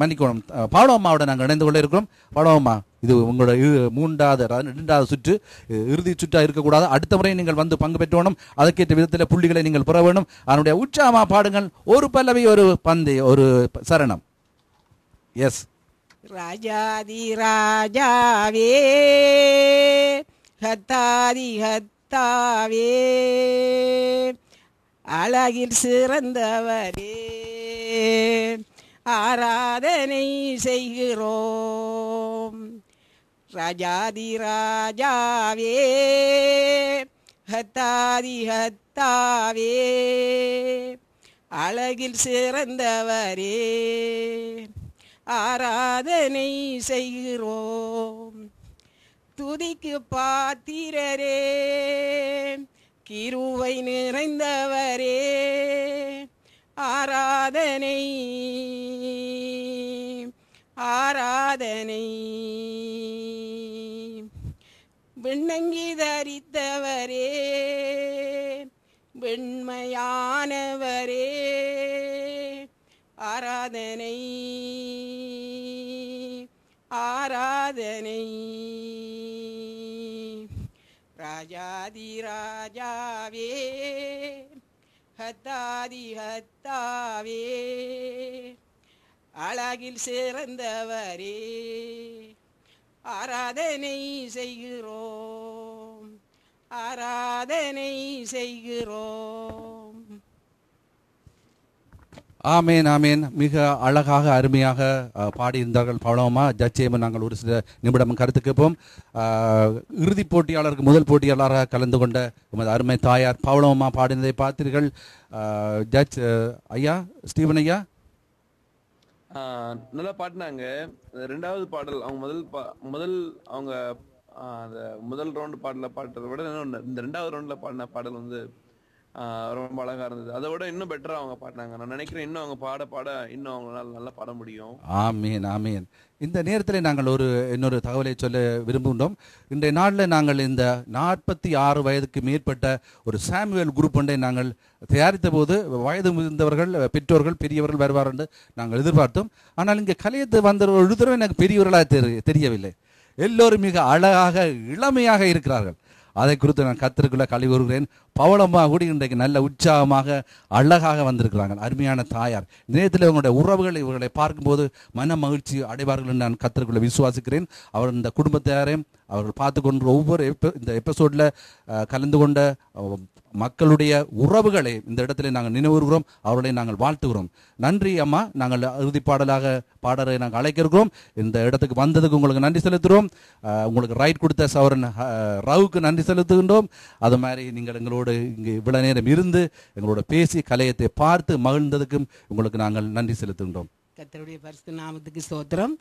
மன்னிக்கணும் பாடவம்மாவோட நாங்கள் இணைந்து கொள்ள இருக்கிறோம் பாடவம்மா இது உங்களோட மூன்றாவது ரெண்டாவது சுற்று இறுதி சுற்றாக இருக்கக்கூடாது அடுத்த முறை நீங்கள் வந்து பங்கு பெற்றுவணும் அதற்கேற்ற விதத்தில் புள்ளிகளை நீங்கள் புற வேணும் அதனுடைய உற்சாகமாக பாடுங்கள் ஒரு பல்லவி ஒரு பந்தி ஒரு சரணம் எஸ் ராஜாதி ராஜாவே ஹத்தாதி ஹத் கர்த்தாவே அழகில் சிறந்தவரே ஆராதனை செய்கிறோம் ராஜாதி ராஜாவே ஹத்தாதி ஹத்தாவே அழகில் சிறந்தவரே ஆராதனை செய்கிறோம் துதிக்கு பாத்திரரே கிருவை நிறைந்தவரே ஆராதனை ஆராதனை விண்ணங்கி தரித்தவரே வெண்மையானவரே ஆராதனை ஆராதனை ராஜாதி ராஜாவே ஹத்தாதி ஹத்தாவே அழகில் சிறந்தவரே ஆராதனை செய்கிறோம் ஆராதனை செய்கிறோம் ஆமேன் ஆமேன் மிக அழகாக அருமையாக பாடியிருந்தார்கள் பலவமா ஜச்சேமன் நாங்கள் ஒரு சில நிமிடம் கருத்து கேட்போம் இறுதிப் போட்டியாளருக்கு முதல் போட்டியாளராக கலந்து கொண்ட உமது அருமை தாயார் பவளவமா பாடினதை பார்த்தீர்கள் ஜட்ஜ் ஐயா ஸ்டீவன் ஐயா நல்லா பாடினாங்க ரெண்டாவது பாடல் அவங்க முதல் முதல் அவங்க முதல் ரவுண்டு பாடல பாடுறத விட இந்த ரெண்டாவது ரவுண்டில் பாடின பாடல் வந்து ரொம்ப அழகா இருந்தது அதை விட இன்னும் பெட்டரா அவங்க பாடினாங்க நான் நினைக்கிறேன் இன்னும் அவங்க பாட பாட இன்னும் அவங்களால நல்லா பாட முடியும் ஆமீன் ஆமீன் இந்த நேரத்தில் நாங்கள் ஒரு இன்னொரு தகவலை சொல்ல விரும்புகின்றோம் இன்றைய நாளில் நாங்கள் இந்த நாற்பத்தி ஆறு வயதுக்கு மேற்பட்ட ஒரு சாமுவேல் குரூப் ஒன்றை நாங்கள் தயாரித்த போது வயது முதிர்ந்தவர்கள் பெற்றோர்கள் பெரியவர்கள் வருவார் என்று நாங்கள் எதிர்பார்த்தோம் ஆனால் இங்கே கலையத்து வந்த ஒரு தடவை எனக்கு பெரியவர்களாக தெரியவில்லை எல்லோரும் மிக அழகாக இளமையாக இருக்கிறார்கள் அதை குறித்து நான் கத்திருக்குள்ள கழிவு வருகிறேன் பவளமாக கூட இன்றைக்கு நல்ல உற்சாகமாக அழகாக வந்திருக்கிறாங்க அருமையான தாயார் நேரத்தில் இவங்களுடைய உறவுகள் இவர்களை பார்க்கும்போது மன மகிழ்ச்சி அடைவார்கள் என்று நான் கத்திருக்குள்ள விசுவாசிக்கிறேன் அவர் இந்த குடும்பத்தாரையும் அவர்கள் பார்த்து கொண்டு ஒவ்வொரு இந்த எபிசோடில் கலந்து கொண்ட மக்களுடைய உறவுகளை இந்த இடத்துல நாங்கள் நினைவுகிறோம் அவர்களை நாங்கள் வாழ்த்துகிறோம் நன்றி அம்மா நாங்கள் இறுதி பாடலாக பாடலை நாங்கள் அழைக்கிறோம் இந்த இடத்துக்கு வந்ததுக்கு உங்களுக்கு நன்றி செலுத்துகிறோம் உங்களுக்கு ரைட் கொடுத்த சவரன் ரவுக்கு நன்றி செலுத்துகின்றோம் அது மாதிரி நீங்கள் எங்களோடு இங்கே இவ்வளோ நேரம் இருந்து எங்களோட பேசி கலையத்தை பார்த்து மகிழ்ந்ததுக்கும் உங்களுக்கு நாங்கள் நன்றி செலுத்துகின்றோம் கத்தருடைய பரிசு நாமத்துக்கு சோத்திரம்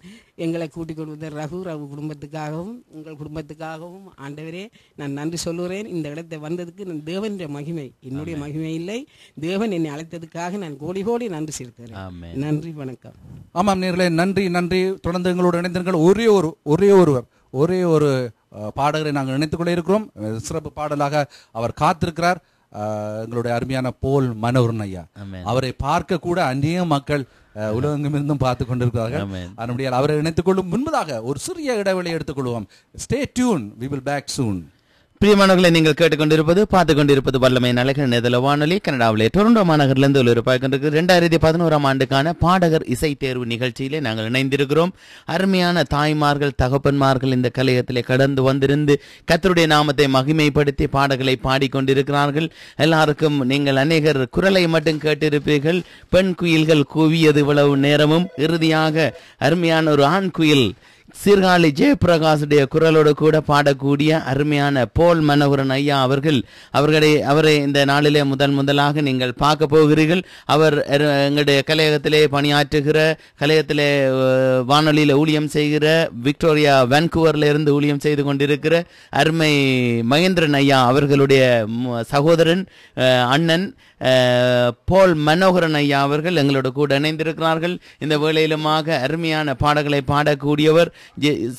எங்களை கூட்டிக் கொண்டு வந்த ரகு ரகு குடும்பத்துக்காகவும் உங்கள் குடும்பத்துக்காகவும் ஆண்டவரே நான் நன்றி சொல்லுகிறேன் இந்த இடத்தை வந்ததுக்கு நான் தேவனுடைய மகிமை என்னுடைய மகிமை இல்லை தேவன் என்னை அழைத்ததுக்காக நான் கோடி கோடி நன்றி செலுத்துகிறேன் நன்றி வணக்கம் ஆமாம் நேர்களே நன்றி நன்றி தொடர்ந்து எங்களோடு இணைந்தீர்கள் ஒரே ஒரு ஒரே ஒருவர் ஒரே ஒரு பாடகரை நாங்கள் நினைத்துக்கொள்ள இருக்கிறோம் சிறப்பு பாடலாக அவர் காத்திருக்கிறார் எங்களுடைய அருமையான போல் மனோரன் ஐயா அவரை பார்க்க கூட அந்நிய மக்கள் இருந்தும் பார்த்து கொண்டிருக்கிறார்கள் அதனுடைய அவரை இணைத்துக் கொள்ளும் முன்பதாக ஒரு சிறிய இடைவெளி கொள்வோம் stay tuned we will back soon பிரியமானவர்களை நீங்கள் கேட்டுக்கொண்டிருப்பது பார்த்துக் கொண்டிருப்பது வல்லமை நலக நிதல வானொலி கனடாவிலே டொரண்டோ மாநகரிலிருந்து ஒலிபரப்பாகின்றது ரெண்டாயிரத்தி பதினோராம் ஆண்டுக்கான பாடகர் இசை தேர்வு நிகழ்ச்சியிலே நாங்கள் இணைந்திருக்கிறோம் அருமையான தாய்மார்கள் தகப்பன்மார்கள் இந்த கலையத்திலே கடந்து வந்திருந்து கத்தருடைய நாமத்தை மகிமைப்படுத்தி பாடகளை பாடிக்கொண்டிருக்கிறார்கள் எல்லாருக்கும் நீங்கள் அநேகர் குரலை மட்டும் கேட்டிருப்பீர்கள் பெண் குயில்கள் கூவியது இவ்வளவு நேரமும் இறுதியாக அருமையான ஒரு ஆண் குயில் சீர்காழி ஜெயபிரகாசுடைய குரலோடு கூட பாடக்கூடிய அருமையான போல் மனோகரன் ஐயா அவர்கள் அவர்களை அவரை இந்த நாளிலே முதன் முதலாக நீங்கள் பார்க்க போகிறீர்கள் அவர் எங்களுடைய கலையகத்திலே பணியாற்றுகிற கலையகத்திலே வானொலியில் ஊழியம் செய்கிற விக்டோரியா வென்குவரில் இருந்து ஊழியம் செய்து கொண்டிருக்கிற அருமை மகேந்திரன் ஐயா அவர்களுடைய சகோதரன் அண்ணன் போல் மனோகரன் ஐயா அவர்கள் எங்களோட கூட இணைந்திருக்கிறார்கள் இந்த வேளையிலுமாக அருமையான பாடல்களை பாடக்கூடியவர்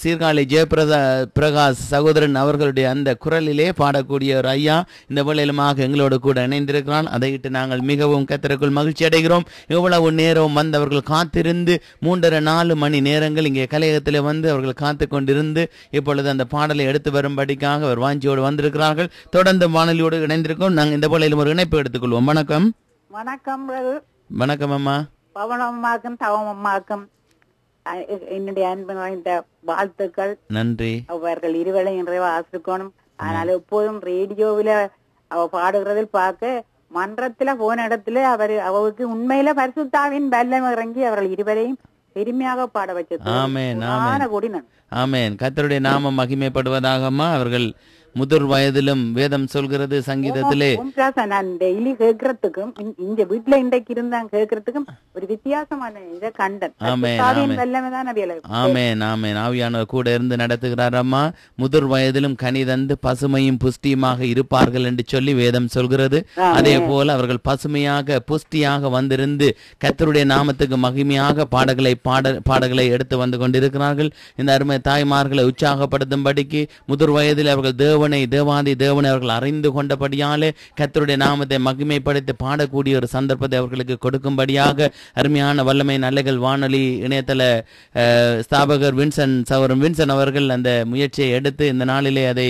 சீர்காழி ஜெயபிரதா பிரகாஷ் சகோதரன் அவர்களுடைய அந்த குரலிலே பாடக்கூடியவர் ஐயா இந்த வேளையிலுமாக எங்களோட கூட இணைந்திருக்கிறார் அதையிட்டு நாங்கள் மிகவும் கத்திரக்குள் மகிழ்ச்சி அடைகிறோம் இவ்வளவு நேரம் வந்தவர்கள் காத்திருந்து மூன்றரை நாலு மணி நேரங்கள் இங்கே கலையகத்தில் வந்து அவர்கள் காத்து கொண்டிருந்து இப்பொழுது அந்த பாடலை எடுத்து வரும்படிக்காக அவர் வாஞ்சியோடு வந்திருக்கிறார்கள் தொடர்ந்து வானொலியோடு இணைந்திருக்கோம் நாங்கள் இந்த வேளையில் ஒரு இணைப்பு எடுத்துக்கொள்வோம் வணக்கம் வணக்கம் வணக்கம் அம்மா பவன் அம்மாக்கும் தவம் அம்மாக்கும் என்னுடைய அன்பு வாய்ந்த வாழ்த்துக்கள் நன்றி அவர்கள் இருவரை இன்றைய வாசிக்கணும் அதனால எப்போதும் ரேடியோவில அவ பாடுகிறதில் பார்க்க மன்றத்துல போன இடத்துல அவர் அவருக்கு உண்மையில பரிசுத்தாவின் வெள்ளம் இறங்கி அவர்கள் இருவரையும் பெருமையாக பாட வச்சது ஆமேன் ஆமேன் ஆமேன் கத்தருடைய நாமம் மகிமைப்படுவதாகமா அவர்கள் முதிர் வயதிலும் வேதம் சொல்கிறது சங்கீதத்திலே நான் டெய்லி கேட்கறதுக்கும் இந்த வீட்டுல இன்றைக்கு இருந்தாங்க கேட்கறதுக்கும் ஒரு வித்தியாசமான இதை கண்டேன் ஆமேன் ஆமேன் ஆவியானவர் கூட இருந்து நடத்துகிறார் அம்மா முதிர் வயதிலும் கனிதந்து பசுமையும் புஷ்டியுமாக இருப்பார்கள் என்று சொல்லி வேதம் சொல்கிறது அதே போல அவர்கள் பசுமையாக புஷ்டியாக வந்திருந்து கத்தருடைய நாமத்துக்கு மகிமையாக பாடகளை பாட பாடகளை எடுத்து வந்து கொண்டிருக்கிறார்கள் இந்த அருமை தாய்மார்களை உற்சாகப்படுத்தும்படிக்கு முதிர் வயதில் அவர்கள் தேவ தேவனை தேவாதி தேவனை அவர்கள் அறிந்து கொண்டபடியாலே கத்தருடைய நாமத்தை மகிமைப்படுத்தி பாடக்கூடிய ஒரு சந்தர்ப்பத்தை அவர்களுக்கு கொடுக்கும்படியாக அருமையான வல்லமை நல்லகள் வானொலி இணையதள ஸ்தாபகர் வின்சன் சவரம் வின்சன் அவர்கள் அந்த முயற்சியை எடுத்து இந்த நாளிலே அதை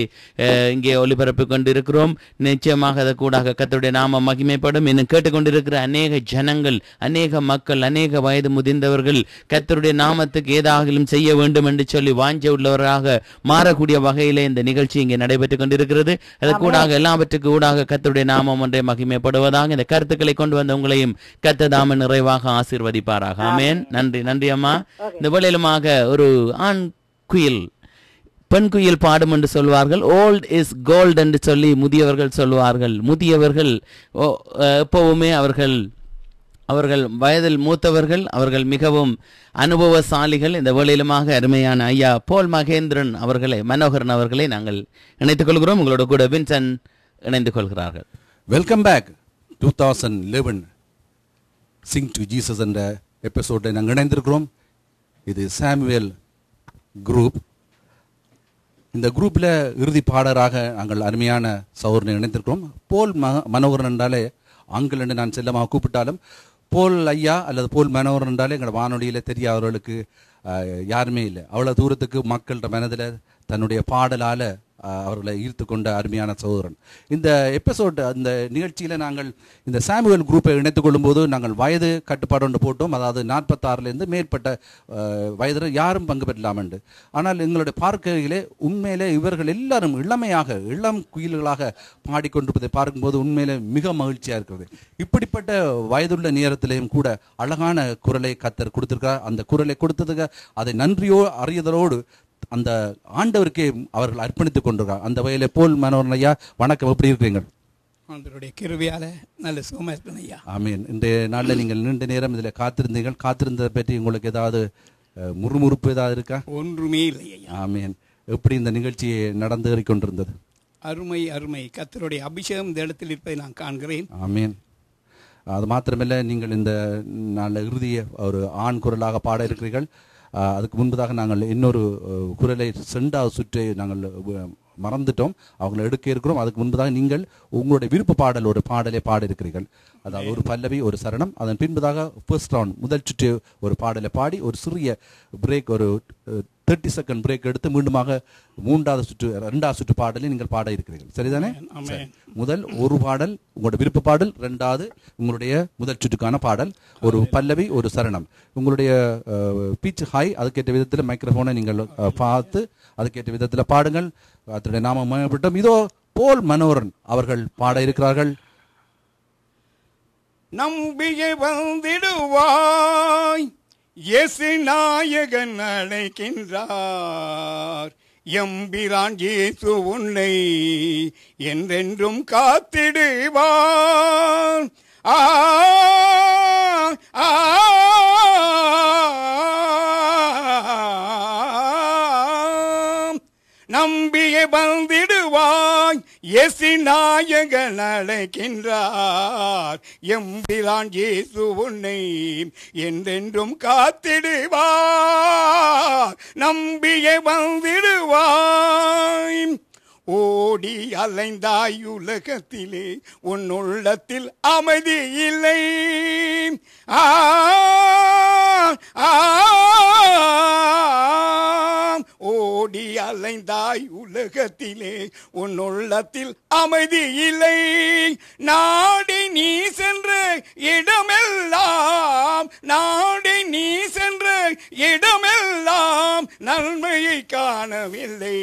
இங்கே ஒளிபரப்பு கொண்டிருக்கிறோம் நிச்சயமாக அதை கூடாக கத்தருடைய நாம மகிமைப்படும் இன்னும் கேட்டுக்கொண்டிருக்கிற அநேக ஜனங்கள் அநேக மக்கள் அநேக வயது முதிர்ந்தவர்கள் கத்தருடைய நாமத்துக்கு ஏதாகிலும் செய்ய வேண்டும் என்று சொல்லி வாஞ்ச உள்ளவராக மாறக்கூடிய வகையிலே இந்த நிகழ்ச்சி இங்கே நடைபெறும் நடைபெற்றுக் கொண்டிருக்கிறது அதற்கு ஊடாக எல்லாவற்றுக்கு ஊடாக கத்தருடைய நாமம் ஒன்றை மகிமைப்படுவதாக இந்த கருத்துக்களை கொண்டு வந்த உங்களையும் கத்ததாம நிறைவாக ஆசீர்வதிப்பாராக ஆமேன் நன்றி நன்றி அம்மா இந்த வேளையிலுமாக ஒரு ஆண் குயில் பெண் குயில் பாடும் என்று சொல்வார்கள் ஓல்ட் இஸ் கோல்டு என்று சொல்லி முதியவர்கள் சொல்வார்கள் முதியவர்கள் எப்பவுமே அவர்கள் அவர்கள் வயதில் மூத்தவர்கள் அவர்கள் மிகவும் அனுபவசாலிகள் இந்த வேளையிலுமாக அருமையான ஐயா போல் மகேந்திரன் அவர்களை மனோகரன் அவர்களை நாங்கள் இணைத்துக் கொள்கிறோம் உங்களோட கூட வின்சன் இணைந்து கொள்கிறார்கள் welcome back to thousand eleven sing to Jesus என்ற எபிசோடை நாங்கள் இணைந்திருக்கிறோம் இது சாமுவேல் குரூப் இந்த குரூப்பில் இறுதி பாடராக நாங்கள் அருமையான சௌரனை இணைந்திருக்கிறோம் போல் மனோகரன் என்றாலே ஆண்கள் என்று நான் செல்லமாக கூப்பிட்டாலும் போல் ஐயா அல்லது போல் மனோர் என்றாலே எங்கள் வானொலியில் தெரிய அவர்களுக்கு யாருமே இல்லை அவ்வளோ தூரத்துக்கு மக்கள்கிட்ட மனதில் தன்னுடைய பாடலால் அவர்களை ஈர்த்து கொண்ட அருமையான சகோதரன் இந்த எபிசோடு அந்த நிகழ்ச்சியில் நாங்கள் இந்த சாமுவல் குரூப்பை இணைத்துக் கொள்ளும்போது நாங்கள் வயது கட்டுப்பாடு ஒன்று போட்டோம் அதாவது நாற்பத்தாறுலேருந்து மேற்பட்ட வயதில் யாரும் பங்கு பெறலாமெண்டு ஆனால் எங்களுடைய பார்க்கையிலே உண்மையிலே இவர்கள் எல்லாரும் இளமையாக இளம் குயில்களாக பாடிக்கொண்டிருப்பதை பார்க்கும்போது உண்மையிலே மிக மகிழ்ச்சியாக இருக்கிறது இப்படிப்பட்ட வயதுள்ள நேரத்திலேயும் கூட அழகான குரலை கத்தர் கொடுத்திருக்கிறார் அந்த குரலை கொடுத்ததுக்கு அதை நன்றியோ அறியதலோடு அந்த ஆண்டவருக்கு அவர்கள் அர்ப்பணித்துக் கொண்டிருக்காங்க அந்த வகையில போல் மனோரன் ஐயா வணக்கம் எப்படி இருக்கிறீங்க ஆண்டவருடைய கிருவியால நல்ல சுகமா இருக்கணும் ஐயா ஆமீன் இந்த நாளில் நீங்கள் நீண்ட நேரம் இதில் காத்திருந்தீர்கள் காத்திருந்ததை பற்றி உங்களுக்கு ஏதாவது முறுமுறுப்பு ஏதாவது இருக்கா ஒன்றுமே இல்லை ஐயா ஆமீன் எப்படி இந்த நிகழ்ச்சி நடந்து கொண்டிருந்தது அருமை அருமை கத்தருடைய அபிஷேகம் இந்த இடத்தில் இருப்பதை நான் காண்கிறேன் ஆமீன் அது மாத்திரமில்லை நீங்கள் இந்த நல்ல இறுதியை ஒரு ஆண் குரலாக பாட இருக்கிறீர்கள் அதுக்கு முன்பதாக நாங்கள் இன்னொரு குரலை சென்டாக சுற்றை நாங்கள் மறந்துட்டோம் அவங்களை எடுக்க இருக்கிறோம் அதுக்கு முன்பதாக நீங்கள் உங்களுடைய விருப்ப பாடல் ஒரு பாடலை பாடியிருக்கிறீர்கள் இருக்கிறீர்கள் அதாவது ஒரு பல்லவி ஒரு சரணம் அதன் பின்பதாக ஃபர்ஸ்ட் ரவுண்ட் முதல் சுற்று ஒரு பாடலை பாடி ஒரு சிறிய பிரேக் ஒரு தேர்ட்டி செகண்ட் பிரேக் எடுத்து மீண்டுமாக மூன்றாவது சுற்று ரெண்டாவது சுற்று பாடலில் நீங்கள் பாட இருக்கிறீர்கள் சரிதானே முதல் ஒரு பாடல் உங்களோட விருப்ப பாடல் ரெண்டாவது உங்களுடைய முதல் சுற்றுக்கான பாடல் ஒரு பல்லவி ஒரு சரணம் உங்களுடைய பீச் ஹாய் அதுக்கேற்ற விதத்தில் மைக்ரோஃபோனை நீங்கள் பார்த்து அதுக்கேற்ற விதத்தில் பாடுங்கள் அதனுடைய நாம மேம்பட்டோம் இதோ போல் மனோரன் அவர்கள் பாட இருக்கிறார்கள் நம்பியை வந்திடுவாய் இயேசு நாயகன் அழைக்கின்றார் எம்பிரான் இயேசு உன்னை என்றென்றும் காத்திடுவார் ஆ நம்பியே வந்திடுவாய் எசி நாயக நடக்கின்றார் எம்பிலான் ஜேசு உன்னை என்றென்றும் காத்திடுவார் நம்பியே வந்திடுவாய் ஓடி அலைந்தாய் உலகத்திலே உன் உள்ளத்தில் அமைதி இல்லை ஆ ஓடி அலைந்தாய் உலகத்திலே உன் உள்ளத்தில் அமைதி இல்லை நாடி நீ சென்று இடமெல்லாம் நாடி நீ சென்று இடமெல்லாம் நன்மையை காணவில்லை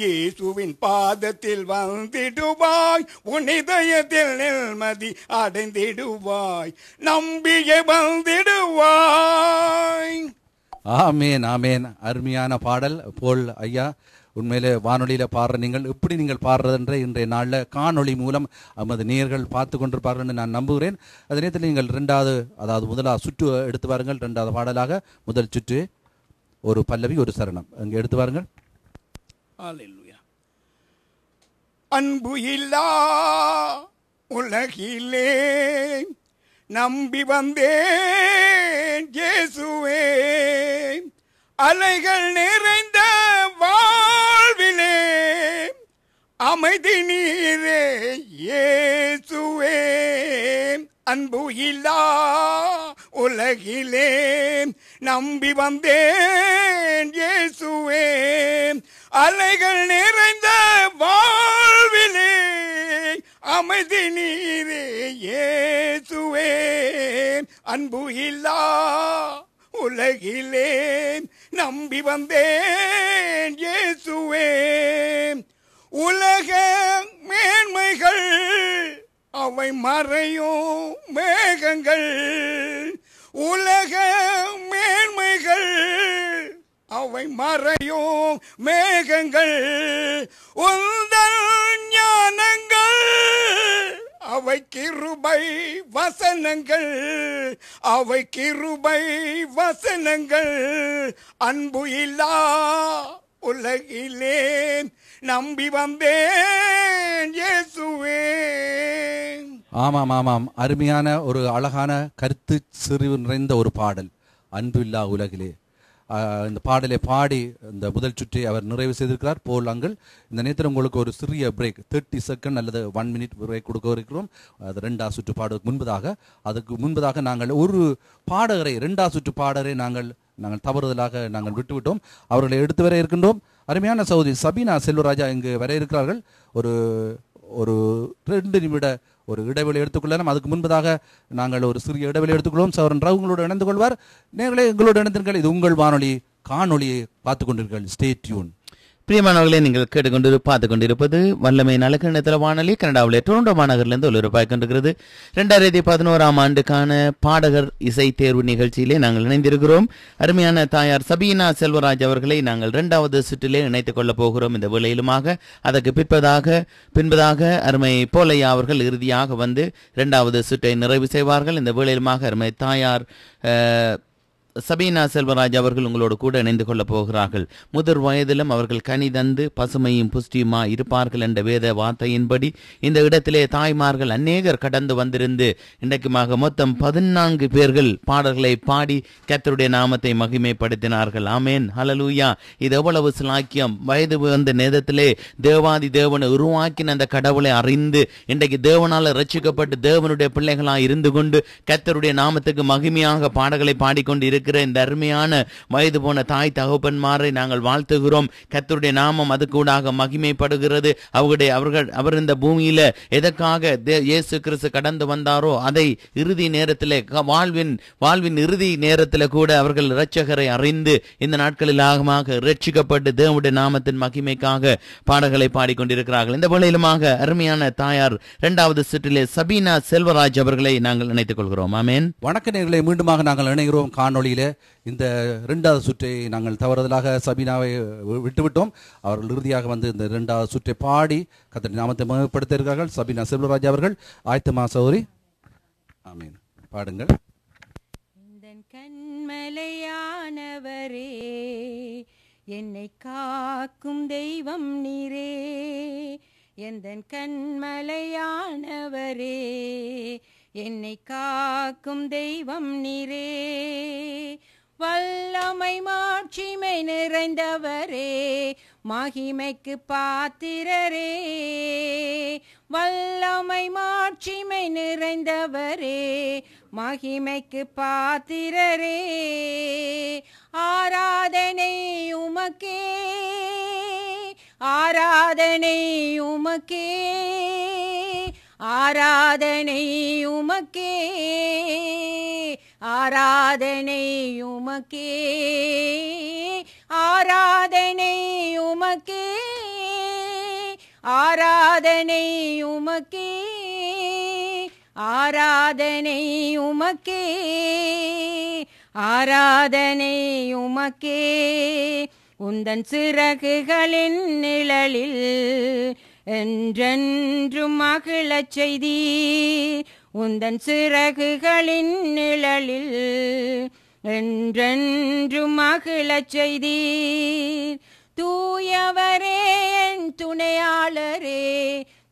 இயேசுவின் பாதத்தில் வந்திடுவாய் உன்னிதயத்தில் நெல்மதி அடைந்திடுவாய் நம்பிய வந்திடுவாய் ஆமேன் ஆமேன் அருமையான பாடல் போல் ஐயா உண்மையிலே வானொலியில் பாடுற நீங்கள் எப்படி நீங்கள் பாடுறதுன்ற இன்றைய நாளில் காணொளி மூலம் நமது நேர்கள் பார்த்து கொண்டிருப்பார்கள் நான் நம்புகிறேன் அதே நேரத்தில் நீங்கள் ரெண்டாவது அதாவது முதலாக சுற்று எடுத்து வாருங்கள் ரெண்டாவது பாடலாக முதல் சுற்று ஒரு பல்லவி ஒரு சரணம் அங்கே எடுத்து வாருங்கள் அன்பு இல்லா உலகிலே நம்பி வந்தேன் இயேசுவே அலைகள் நிறைந்த வாழ்விலே அமைதி நீரே இயேசுவே அன்பு இல்லா உலகிலே நம்பி வந்தேன் இயேசுவே அலைகள் நிறைந்த வாழ்விலே அமைதி நீரே இயேசுவே அன்பு இல்லா உலகிலே நம்பி வந்தேன் இயேசுவே உலக மேன்மைகள் அவை மறையும் மேகங்கள் உலக மேன்மைகள் அவை மறையும் மேகங்கள் உந்தல் ஞானங்கள் அவை கிருபை வசனங்கள் அவை கிருபை வசனங்கள் அன்பு இல்லா உலகிலே நம்பி வந்தேன் ஆமாம் ஆமாம் அருமையான ஒரு அழகான கருத்து சிறிவு நிறைந்த ஒரு பாடல் இல்லா உலகிலே இந்த பாடலை பாடி இந்த முதல் சுற்றை அவர் நிறைவு செய்திருக்கிறார் போல் அங்கிள் இந்த நேரத்தில் உங்களுக்கு ஒரு சிறிய பிரேக் தேர்ட்டி செகண்ட் அல்லது ஒன் மினிட் பிரேக் கொடுக்க இருக்கிறோம் அது ரெண்டா சுற்று பாடுவதற்கு முன்பதாக அதுக்கு முன்பதாக நாங்கள் ஒரு பாடகரை ரெண்டா சுற்று பாடகரை நாங்கள் நாங்கள் தவறுதலாக நாங்கள் விட்டுவிட்டோம் அவர்களை எடுத்து வர இருக்கின்றோம் அருமையான சௌதி சபீனா செல்வராஜா இங்கு வர இருக்கிறார்கள் ஒரு ஒரு ரெண்டு நிமிட ஒரு இடைவெளி எடுத்துக்கொள்ளலாம் அதுக்கு முன்பதாக நாங்கள் ஒரு சிறிய இடைவெளி எடுத்துக்கொள்வோம் சவரன் ராவ் உங்களோடு இணைந்து கொள்வார் நேர்களை எங்களோடு இணைந்திருங்கள் இது உங்கள் வானொலி காணொலியை பார்த்து கொண்டிருங்கள் ஸ்டே டியூன் பிரியமானவர்களே நீங்கள் கேட்டுக்கொண்டு பார்த்துக் கொண்டிருப்பது வல்லமை நலக்கணத்தில் வானொலி கனடாவில் டொரண்டோ மாநகரிலிருந்து ஒலிபரப்பாக கொண்டிருக்கிறது ரெண்டாயிரத்தி பதினோராம் ஆண்டுக்கான பாடகர் இசை தேர்வு நிகழ்ச்சியிலே நாங்கள் இணைந்திருக்கிறோம் அருமையான தாயார் சபீனா செல்வராஜ் அவர்களை நாங்கள் இரண்டாவது சுற்றிலே இணைத்துக் கொள்ளப் போகிறோம் இந்த வேலையிலுமாக அதற்கு பிற்பதாக பின்பதாக அருமை போலையா அவர்கள் இறுதியாக வந்து இரண்டாவது சுற்றை நிறைவு செய்வார்கள் இந்த வேலையிலுமாக அருமை தாயார் சபீனா செல்வராஜ் அவர்கள் உங்களோடு கூட இணைந்து கொள்ளப் போகிறார்கள் முதல் வயதிலும் அவர்கள் கனிதந்து பசுமையும் புஷ்டியுமா இருப்பார்கள் என்ற வேத வார்த்தையின்படி இந்த இடத்திலே தாய்மார்கள் அநேகர் கடந்து வந்திருந்து இன்றைக்குமாக மொத்தம் பதினான்கு பேர்கள் பாடல்களை பாடி கத்தருடைய நாமத்தை மகிமைப்படுத்தினார்கள் ஆமேன் ஹலலூயா இது எவ்வளவு சிலாக்கியம் வயது வந்த நேரத்திலே தேவாதி தேவனை உருவாக்கின அந்த கடவுளை அறிந்து இன்றைக்கு தேவனால் ரட்சிக்கப்பட்டு தேவனுடைய பிள்ளைகளாக இருந்து கொண்டு கத்தருடைய நாமத்துக்கு மகிமையாக பாடல்களை பாடிக்கொண்டு இருக்கிற இந்த அருமையான வயது போன தாய் தகப்பன்மாரை நாங்கள் வாழ்த்துகிறோம் கத்தருடைய நாமம் அது கூடாக மகிமைப்படுகிறது அவருடைய அவர்கள் அவர் இந்த பூமியில எதற்காக இயேசு கிறிஸ்து கடந்து வந்தாரோ அதை இறுதி நேரத்தில் வாழ்வின் வாழ்வின் இறுதி நேரத்தில் கூட அவர்கள் இரட்சகரை அறிந்து இந்த நாட்களில் ஆகமாக ரட்சிக்கப்பட்டு தேவனுடைய நாமத்தின் மகிமைக்காக பாடல்களை பாடிக்கொண்டிருக்கிறார்கள் இந்த வேளையிலுமாக அருமையான தாயார் இரண்டாவது சுற்றிலே சபீனா செல்வராஜ் அவர்களை நாங்கள் நினைத்துக் கொள்கிறோம் ஆமேன் வணக்க நேர்களை மீண்டுமாக நாங்கள் இணைகிறோம் காணொலி நிலையில் இந்த ரெண்டாவது சுற்றை நாங்கள் தவறுதலாக சபீனாவை விட்டுவிட்டோம் அவர்கள் இறுதியாக வந்து இந்த ரெண்டாவது சுற்றை பாடி கத்தடி நாமத்தை மகப்படுத்த இருக்கார்கள் சபீனா செல்வராஜ் அவர்கள் ஆயத்தமா சௌரி ஆமீன் பாடுங்கள் கண்மலையானவரே என்னை காக்கும் தெய்வம் நீரே எந்தன் கண்மலையானவரே என்னை காக்கும் தெய்வம் நீரே வல்லமை மாட்சிமை நிறைந்தவரே மகிமைக்கு பாத்திரரே வல்லமை மாட்சிமை நிறைந்தவரே மகிமைக்கு பாத்திரரே ஆராதனை உமக்கே ஆராதனை உமக்கே ஆராதனையுமக்கே ஆராதனையுமக்கே ஆராதனையுமக்கே ஆராதனையுமக்கே ஆராதனையுமக்கே ஆராதனையுமக்கே உந்தன் சிறகுகளின் நிழலில் என்றென்றும் மகிழச் செய்தி உந்தன் சிறகுகளின் நிழலில் என்றென்றும் மகிழச் செய்தி தூயவரே என் துணையாளரே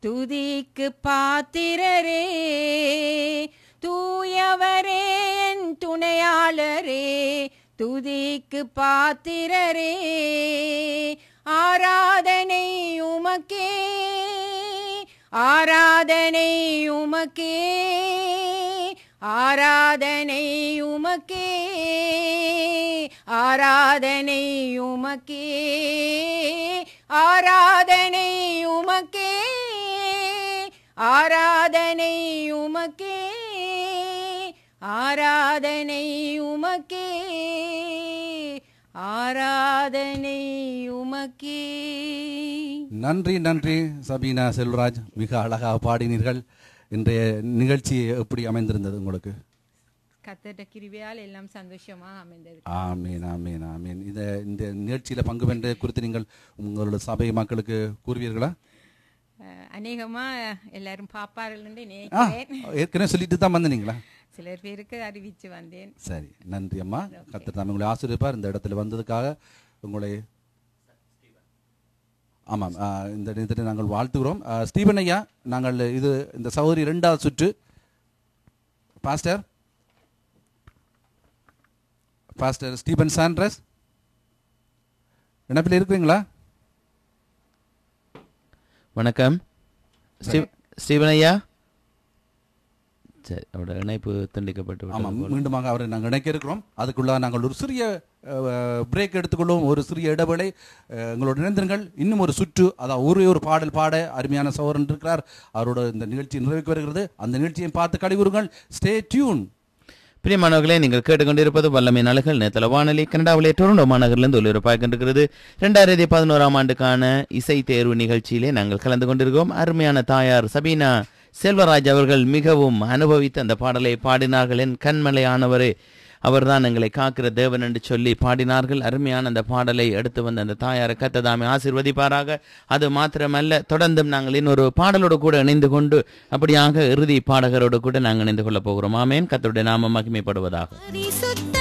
துதிக்கு பாத்திரரே தூயவரே என் துணையாளரே துதிக்கு பாத்திரரே ஆராதனை உமக்கே ஆராதனை உமக்கே ஆராதனை உமக்கே ஆராதனை உமக்கே ஆராதனை உமக்கே ஆராதனை உமக்கே ஆராதனை உமக்கே ஆராதனை உமக்கே நன்றி நன்றி சபீனா செல்வராஜ் மிக அழகாக பாடினீர்கள் இன்றைய நிகழ்ச்சி எப்படி அமைந்திருந்தது உங்களுக்கு கத்தட்ட கிருவியால் எல்லாம் சந்தோஷமாக அமைந்தது ஆமீன் ஆமீன் இந்த நிகழ்ச்சியில் பங்கு பெற்ற குறித்து நீங்கள் உங்களோட சபை மக்களுக்கு கூறுவீர்களா அநேகமா எல்லாரும் பார்ப்பார்கள் ஏற்கனவே சொல்லிட்டு தான் வந்தீங்களா சிலர் பேருக்கு அறிவிச்சு வந்தேன் சரி நன்றி அம்மா கத்து தான் உங்களை ஆசிரியப்பார் இந்த இடத்துல வந்ததுக்காக உங்களை ஆமாம் இந்த நேரத்தில் நாங்கள் வாழ்த்துகிறோம் ஸ்டீபன் ஐயா நாங்கள் இது இந்த சௌரி ரெண்டாவது சுற்று பாஸ்டர் பாஸ்டர் ஸ்டீபன் சாண்ட்ரஸ் இணைப்பில் இருக்கிறீங்களா வணக்கம் ஸ்டீபன் ஐயா சரி அவரோட இணைப்பு துண்டிக்கப்பட்டு ஆமாம் மீண்டுமாக அவரை நாங்கள் இணைக்க இருக்கிறோம் அதுக்குள்ளாக நாங்கள் ஒரு சிறிய பிரேக் எடுத்துக்கொள்வோம் ஒரு சிறிய இடைவேளை எங்களோட இணைந்திருங்கள் இன்னும் ஒரு சுற்று அதாவது ஒரே ஒரு பாடல் பாட அருமையான சோகரன் இருக்கிறார் அவரோட இந்த நிகழ்ச்சி நிறைவேற்ற வருகிறது அந்த நிகழ்ச்சியை பார்த்து கழிவுறுங்கள் ஸ்டே டியூன் பிரியமானவர்களே நீங்கள் கேட்டுக்கொண்டிருப்பது வல்லமை நலகல் நேத்தல வானொலி கனடாவிலே டொரண்டோ மாநகரிலிருந்து ஒளிபரப்பாக இருக்கிறது ரெண்டாயிரத்தி பதினோராம் ஆண்டுக்கான இசை தேர்வு நிகழ்ச்சியிலே நாங்கள் கலந்து கொண்டிருக்கோம் அருமையான தாயார் சபீனா செல்வராஜ் அவர்கள் மிகவும் அனுபவித்து அந்த பாடலை பாடினார்கள் என் கண்மலையானவரே அவர்தான் எங்களை காக்கிற தேவன் என்று சொல்லி பாடினார்கள் அருமையான அந்த பாடலை எடுத்து வந்த அந்த தாயாரை கத்ததாமை ஆசிர்வதிப்பாராக அது மாத்திரமல்ல தொடர்ந்தும் நாங்கள் இன்னொரு பாடலோடு கூட இணைந்து கொண்டு அப்படியாக இறுதி பாடகரோடு கூட நாங்கள் இணைந்து கொள்ளப் போகிறோம் ஆமேன் கத்தருடைய நாம மகிமைப்படுவதாக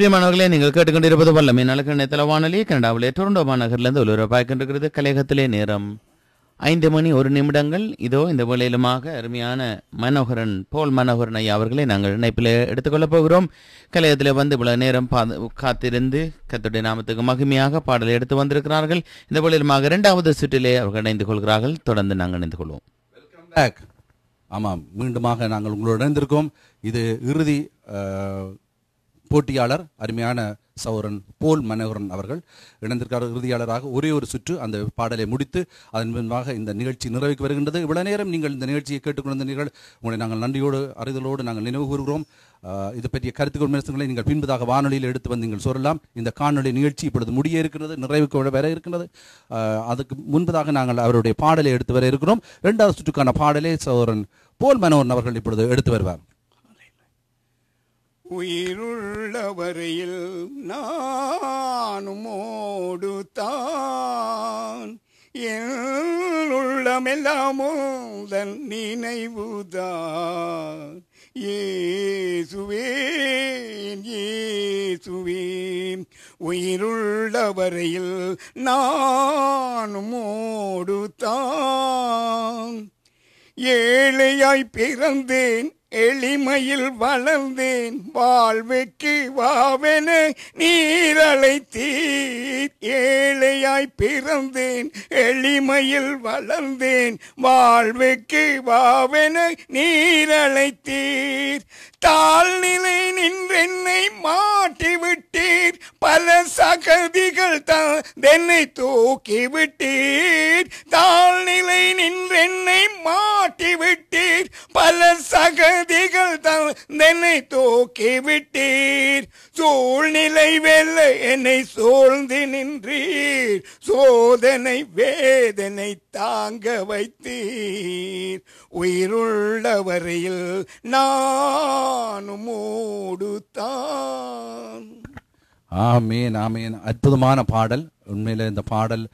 பிரியமானவர்களே நீங்கள் கேட்டுக்கொண்டிருப்பது வல்லமை நலக்கணத்தில் வானொலி கனடாவிலே டொரண்டோ மாநகரிலிருந்து ஒலிபரப்பாய்க்கின்றிருக்கிறது கலையகத்திலே நேரம் ஐந்து மணி ஒரு நிமிடங்கள் இதோ இந்த வேளையிலுமாக அருமையான மனோகரன் போல் மனோகரன் ஐயா அவர்களை நாங்கள் இணைப்பில் எடுத்துக்கொள்ளப் போகிறோம் கலையத்தில் வந்து இவ்வளவு நேரம் காத்திருந்து கத்துடைய நாமத்துக்கு மகிமையாக பாடலை எடுத்து வந்திருக்கிறார்கள் இந்த வேளையிலுமாக இரண்டாவது சுற்றிலே அவர்கள் இணைந்து கொள்கிறார்கள் தொடர்ந்து நாங்கள் இணைந்து கொள்வோம் ஆமாம் மீண்டுமாக நாங்கள் உங்களோடு இணைந்திருக்கோம் இது இறுதி போட்டியாளர் அருமையான சௌரன் போல் மனோகரன் அவர்கள் இணைந்திருக்கார் இறுதியாளராக ஒரே ஒரு சுற்று அந்த பாடலை முடித்து அதன் மூலமாக இந்த நிகழ்ச்சி நிறைவுக்கு வருகின்றது இவ்வளவு நேரம் நீங்கள் இந்த நிகழ்ச்சியை கேட்டுக்கொண்டிருந்தீர்கள் உங்களை நாங்கள் நன்றியோடு அறிதலோடு நாங்கள் நினைவு கூறுகிறோம் இது பற்றிய கருத்துக்கள் விமர்சனங்களை நீங்கள் பின்பதாக வானொலியில் எடுத்து வந்து நீங்கள் சொல்லலாம் இந்த காணொலி நிகழ்ச்சி இப்பொழுது முடிய இருக்கிறது நிறைவுக்கு வர இருக்கிறது அதுக்கு முன்பதாக நாங்கள் அவருடைய பாடலை எடுத்து வர இருக்கிறோம் இரண்டாவது சுற்றுக்கான பாடலை சௌரன் போல் மனோகரன் அவர்கள் இப்பொழுது எடுத்து வருவார் உயிருள்ள வரையில் நானும் ஓடு தான் உள்ளமெல்லாமோ தன் நினைவுதான் ஏசுவேன் ஏசுவேன் உயிருள்ள வரையில் நானும் ஓடுத்தான் ஏழையாய் பிறந்தேன் எளிமையில் வளர்ந்தேன் வாழ்வுக்கு வாவென நீரழைத்தீர் ஏழையாய் பிறந்தேன் எளிமையில் வளர்ந்தேன் வாழ்வுக்கு வாவென நீரழைத்தீர் தாழ்நிலை நின்றென்னை மாட்டிவிட்டீர் பல சகதிகள் தன்னை தூக்கிவிட்டீர் தாழ்நிலை நின்றென்னை மாட்டிவிட்டீர் பல சகதி விடுதிகள் தந்தனை தூக்கி விட்டீர் சூழ்நிலை வெல்ல என்னை சூழ்ந்து நின்றீர் சோதனை வேதனை தாங்க வைத்தீர் உயிருள்ள வரையில் நானும் மூடுத்தான் ஆமேன் ஆமேன் அற்புதமான பாடல் உண்மையில இந்த பாடல்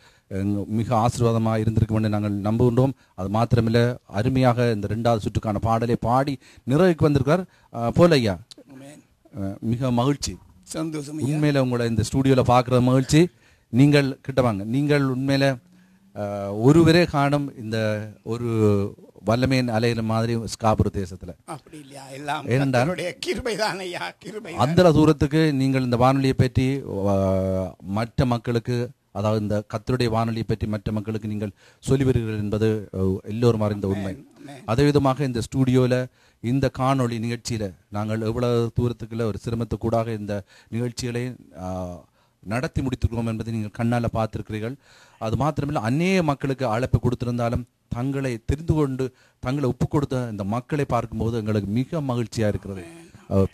மிக ஆசீர்வாதமாக இருந்திருக்க வேண்டும் நாங்கள் நம்புகின்றோம் அது மாத்திரமில்லை அருமையாக இந்த ரெண்டாவது சுற்றுக்கான பாடலை பாடி நிறைவுக்கு வந்திருக்கார் போலையா மிக மகிழ்ச்சி சந்தோஷம் உண்மையில உங்களை இந்த ஸ்டூடியோவில் பார்க்குற மகிழ்ச்சி நீங்கள் கிட்ட வாங்க நீங்கள் உண்மையில் ஒருவரே காணும் இந்த ஒரு வல்லமையின் அலையில மாதிரி ஸ்காபுர தேசத்துல அப்படி இல்லையா ஐயா அந்த தூரத்துக்கு நீங்கள் இந்த வானொலியை பற்றி மற்ற மக்களுக்கு அதாவது இந்த கத்தருடைய வானொலியை பற்றி மற்ற மக்களுக்கு நீங்கள் சொல்லி வருகிறீர்கள் என்பது எல்லோரும் அறிந்த உண்மை அதே விதமாக இந்த ஸ்டூடியோவில் இந்த காணொளி நிகழ்ச்சியில் நாங்கள் எவ்வளவு தூரத்துக்குள்ள ஒரு சிரமத்துக்கூடாக இந்த நிகழ்ச்சிகளை நடத்தி முடித்திருக்கிறோம் என்பதை நீங்கள் கண்ணால் பார்த்துருக்கிறீர்கள் அது மாத்திரமில்லை அநேக மக்களுக்கு அழைப்பு கொடுத்திருந்தாலும் தங்களை தெரிந்து கொண்டு தங்களை ஒப்பு கொடுத்த இந்த மக்களை பார்க்கும்போது எங்களுக்கு மிக மகிழ்ச்சியாக இருக்கிறது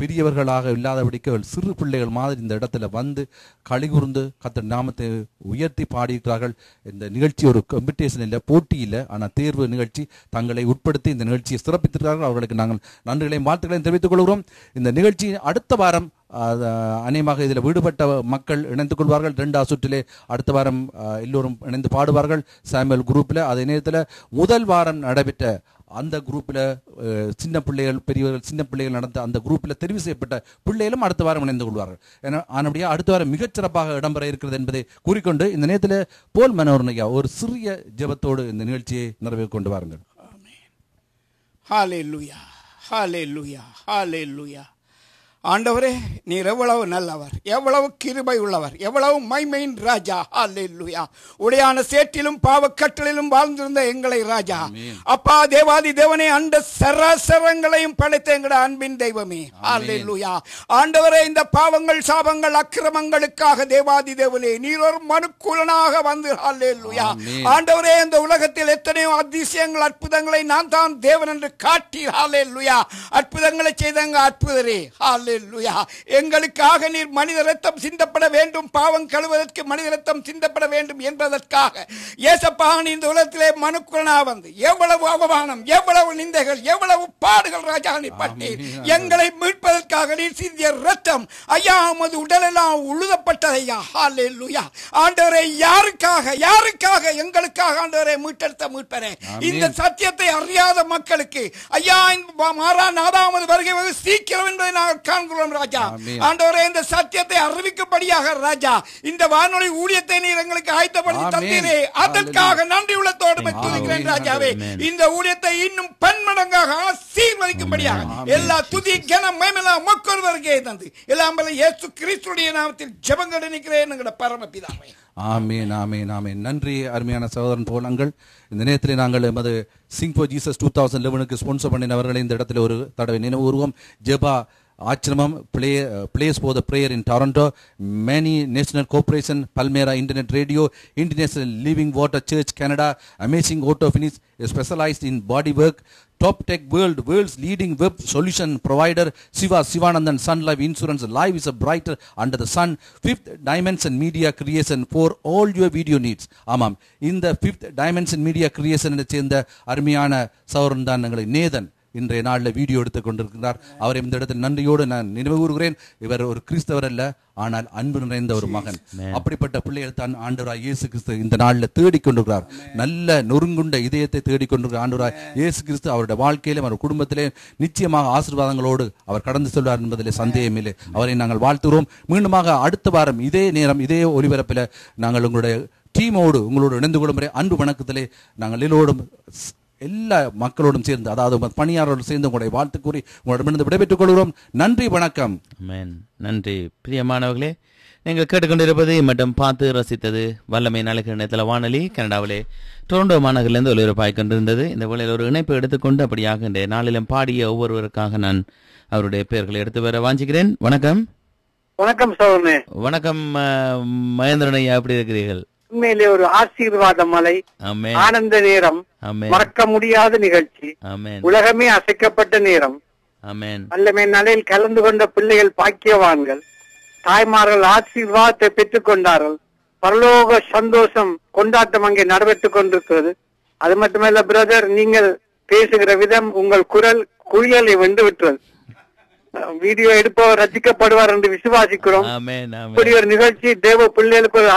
பெரியவர்களாக இல்லாதபடிக்கு சிறு பிள்ளைகள் மாதிரி இந்த இடத்துல வந்து கழிகுர்ந்து கத்த நாமத்தை உயர்த்தி பாடியிருக்கிறார்கள் இந்த நிகழ்ச்சி ஒரு காம்படிஷன் இல்லை போட்டி இல்லை ஆனால் தேர்வு நிகழ்ச்சி தங்களை உட்படுத்தி இந்த நிகழ்ச்சியை சிறப்பித்திருக்கிறார்கள் அவர்களுக்கு நாங்கள் நன்றிகளையும் வாழ்த்துக்களையும் தெரிவித்துக் கொள்கிறோம் இந்த நிகழ்ச்சி அடுத்த வாரம் அநேகமாக இதில் விடுபட்ட மக்கள் இணைந்து கொள்வார்கள் ரெண்டாவது சுற்றிலே அடுத்த வாரம் எல்லோரும் இணைந்து பாடுவார்கள் சாமியல் குரூப்பில் அதே நேரத்தில் முதல் வாரம் நடைபெற்ற அந்த குரூப்பில் சின்ன பிள்ளைகள் பெரியவர்கள் சின்ன பிள்ளைகள் நடந்த அந்த குரூப்பில் தெரிவு செய்யப்பட்ட பிள்ளைகளும் அடுத்த வாரம் இணைந்து கொள்வார்கள் ஏன்னா ஆனபடியாக அடுத்த வாரம் மிகச்சிறப்பாக இடம்பெற இருக்கிறது என்பதை கூறிக்கொண்டு இந்த நேரத்தில் போல் மனோரணையா ஒரு சிறிய ஜபத்தோடு இந்த நிகழ்ச்சியை நிறைவே கொண்டு வாருங்கள் ஹாலே லுயா ஹாலே லுயா ஹாலே லுயா ஆண்டவரே நீர் எவ்வளவு நல்லவர் எவ்வளவு கிருபை உள்ளவர் எவ்வளவு மைமையின் ராஜா அல்லா உடையான சேற்றிலும் பாவக்கட்டலிலும் வாழ்ந்திருந்த எங்களை ராஜா அப்பா தேவாதி தேவனே அண்ட சராசரங்களையும் படைத்த எங்கட அன்பின் தெய்வமே அல்லா ஆண்டவரே இந்த பாவங்கள் சாபங்கள் அக்கிரமங்களுக்காக தேவாதி தேவனே நீர் ஒரு மனுக்குலனாக வந்து அல்லா ஆண்டவரே இந்த உலகத்தில் எத்தனையோ அதிசயங்கள் அற்புதங்களை நான் தான் தேவன் என்று காட்டி அல்லா அற்புதங்களை செய்தங்க அற்புதரே அல்ல அல்லேலுயா எங்களுக்காக நீர் மனித ரத்தம் சிந்தப்பட வேண்டும் பாவம் கழுவதற்கு மனித ரத்தம் சிந்தப்பட வேண்டும் என்பதற்காக ஏசப்பாவன் இந்த உலகத்திலே மனுக்குலனா வந்து எவ்வளவு அவமானம் எவ்வளவு நிந்தைகள் எவ்வளவு பாடுகள் ராஜா நீ பட்டீர் எங்களை மீட்பதற்காக நீர் சிந்திய ரத்தம் ஐயா உமது உடலெல்லாம் உழுதப்பட்டதையா அல்லேலுயா ஆண்டவரை யாருக்காக யாருக்காக எங்களுக்காக ஆண்டவரை மீட்டெடுத்த மீட்பரே இந்த சத்தியத்தை அறியாத மக்களுக்கு ஐயா மாறா நாதாமது வருகை வந்து சீக்கிரம் என்பதை நாங்கள் காண தாங்குகிறோம் ராஜா ஆண்டவரே இந்த சத்தியத்தை அறிவிக்கும்படியாக ராஜா இந்த வானொலி ஊழியத்தை நீர் எங்களுக்கு ஆயத்தப்படுத்தி தந்தீரே அதற்காக நன்றி உள்ளத்தோடு ராஜாவே இந்த ஊழியத்தை இன்னும் பன்மடங்காக ஆசீர்வதிக்கும்படியாக எல்லா துதி கன மேமெல்லாம் மக்கொருவருக்கே தந்து எல்லாம் இயேசு கிறிஸ்துடைய நாமத்தில் ஜெபங்கள் நினைக்கிறேன் எங்களோட பரமபிதாவே ஆமேன் ஆமேன் ஆமேன் நன்றி அருமையான சகோதரன் போனங்கள் இந்த நேரத்தில் நாங்கள் எமது சிங் ஜீசஸ் டூ தௌசண்ட் லெவனுக்கு ஸ்பான்சர் பண்ணினவர்களை இந்த இடத்துல ஒரு தடவை நினைவு உருவம் Jeba Ashram place for the prayer in Toronto many national cooperation Palmyra internet radio international living water church Canada amazing auto finish specialised in body work top tech world world's leading web solution provider Siva Sivanandan sun life insurance life is a brighter under the sun fifth dimension media creation for all your video needs ஆமாம் இந்த fifth dimension media creation சேர்ந்த அருமையான சௌரன் தான் Nathan இன்றைய நாளில் video எடுத்துக் கொண்டிருக்கிறார் அவரை இந்த இடத்தில் நன்றியோடு நான் நினைவு கூறுகிறேன் இவர் ஒரு கிறிஸ்தவர் அல்ல ஆனால் அன்பு நிறைந்த ஒரு மகன் அப்படிப்பட்ட பிள்ளைகள் தான் ஆண்டவராய் இயேசு கிறிஸ்து இந்த நாளில் தேடிக்கொண்டிருக்கிறார் நல்ல நொறுங்குண்ட இதயத்தை தேடிக்கொண்டிருக்கிற ஆண்டவராய் இயேசு கிறிஸ்து அவருடைய வாழ்க்கையிலும் அவர் குடும்பத்திலே நிச்சயமாக ஆசீர்வாதங்களோடு அவர் கடந்து செல்வார் என்பதில் சந்தேகம் இல்லை அவரை நாங்கள் வாழ்த்துகிறோம் மீண்டுமாக அடுத்த வாரம் இதே நேரம் இதே ஒலிபரப்பில் நாங்கள் உங்களுடைய டீமோடு உங்களோடு இணைந்து கொள்ளும் அன்பு வணக்கத்திலே நாங்கள் எல்லோரும் எல்லா மக்களோடும் சேர்ந்து அதாவது பணியாளரோடு சேர்ந்து உங்களுடைய வாழ்த்து கூறி உங்களிடமிருந்து விடைபெற்றுக் கொள்கிறோம் நன்றி வணக்கம் நன்றி பிரியமானவர்களே நீங்கள் கேட்டுக்கொண்டிருப்பது மற்றும் பார்த்து ரசித்தது வல்லமை நாளைக்கு நேரத்தில் வானொலி கனடாவிலே டொரண்டோ மாநகரிலிருந்து ஒளிபரப்பாய் கொண்டிருந்தது இந்த வேலையில் ஒரு இணைப்பு எடுத்துக்கொண்டு அப்படியாக இந்த நாளிலும் பாடிய ஒவ்வொருவருக்காக நான் அவருடைய பெயர்களை எடுத்து வர வாஞ்சிக்கிறேன் வணக்கம் வணக்கம் சோழனே வணக்கம் மகேந்திரனையா எப்படி இருக்கிறீர்கள் உண்மையிலே ஒரு ஆசீர்வாத மலை ஆனந்த நேரம் மறக்க முடியாத நிகழ்ச்சி உலகமே அசைக்கப்பட்ட நேரம் வல்லமை நிலையில் கலந்து கொண்ட பிள்ளைகள் பாக்கியவான்கள் தாய்மார்கள் ஆசீர்வாதத்தை பெற்றுக் கொண்டார்கள் பரலோக சந்தோஷம் கொண்டாட்டம் அங்கே நடைபெற்றுக் கொண்டிருக்கிறது அது மட்டுமல்ல பிரதர் நீங்கள் பேசுகிற விதம் உங்கள் குரல் குழியலை வென்று விட்டுறது வீடியோ எடுப்பவர் ரசிக்கப்படுவார் என்று விசுவாசிக்கிறோம் இப்படி ஒரு நிகழ்ச்சி தேவ பிள்ளைகளுக்கு ஒரு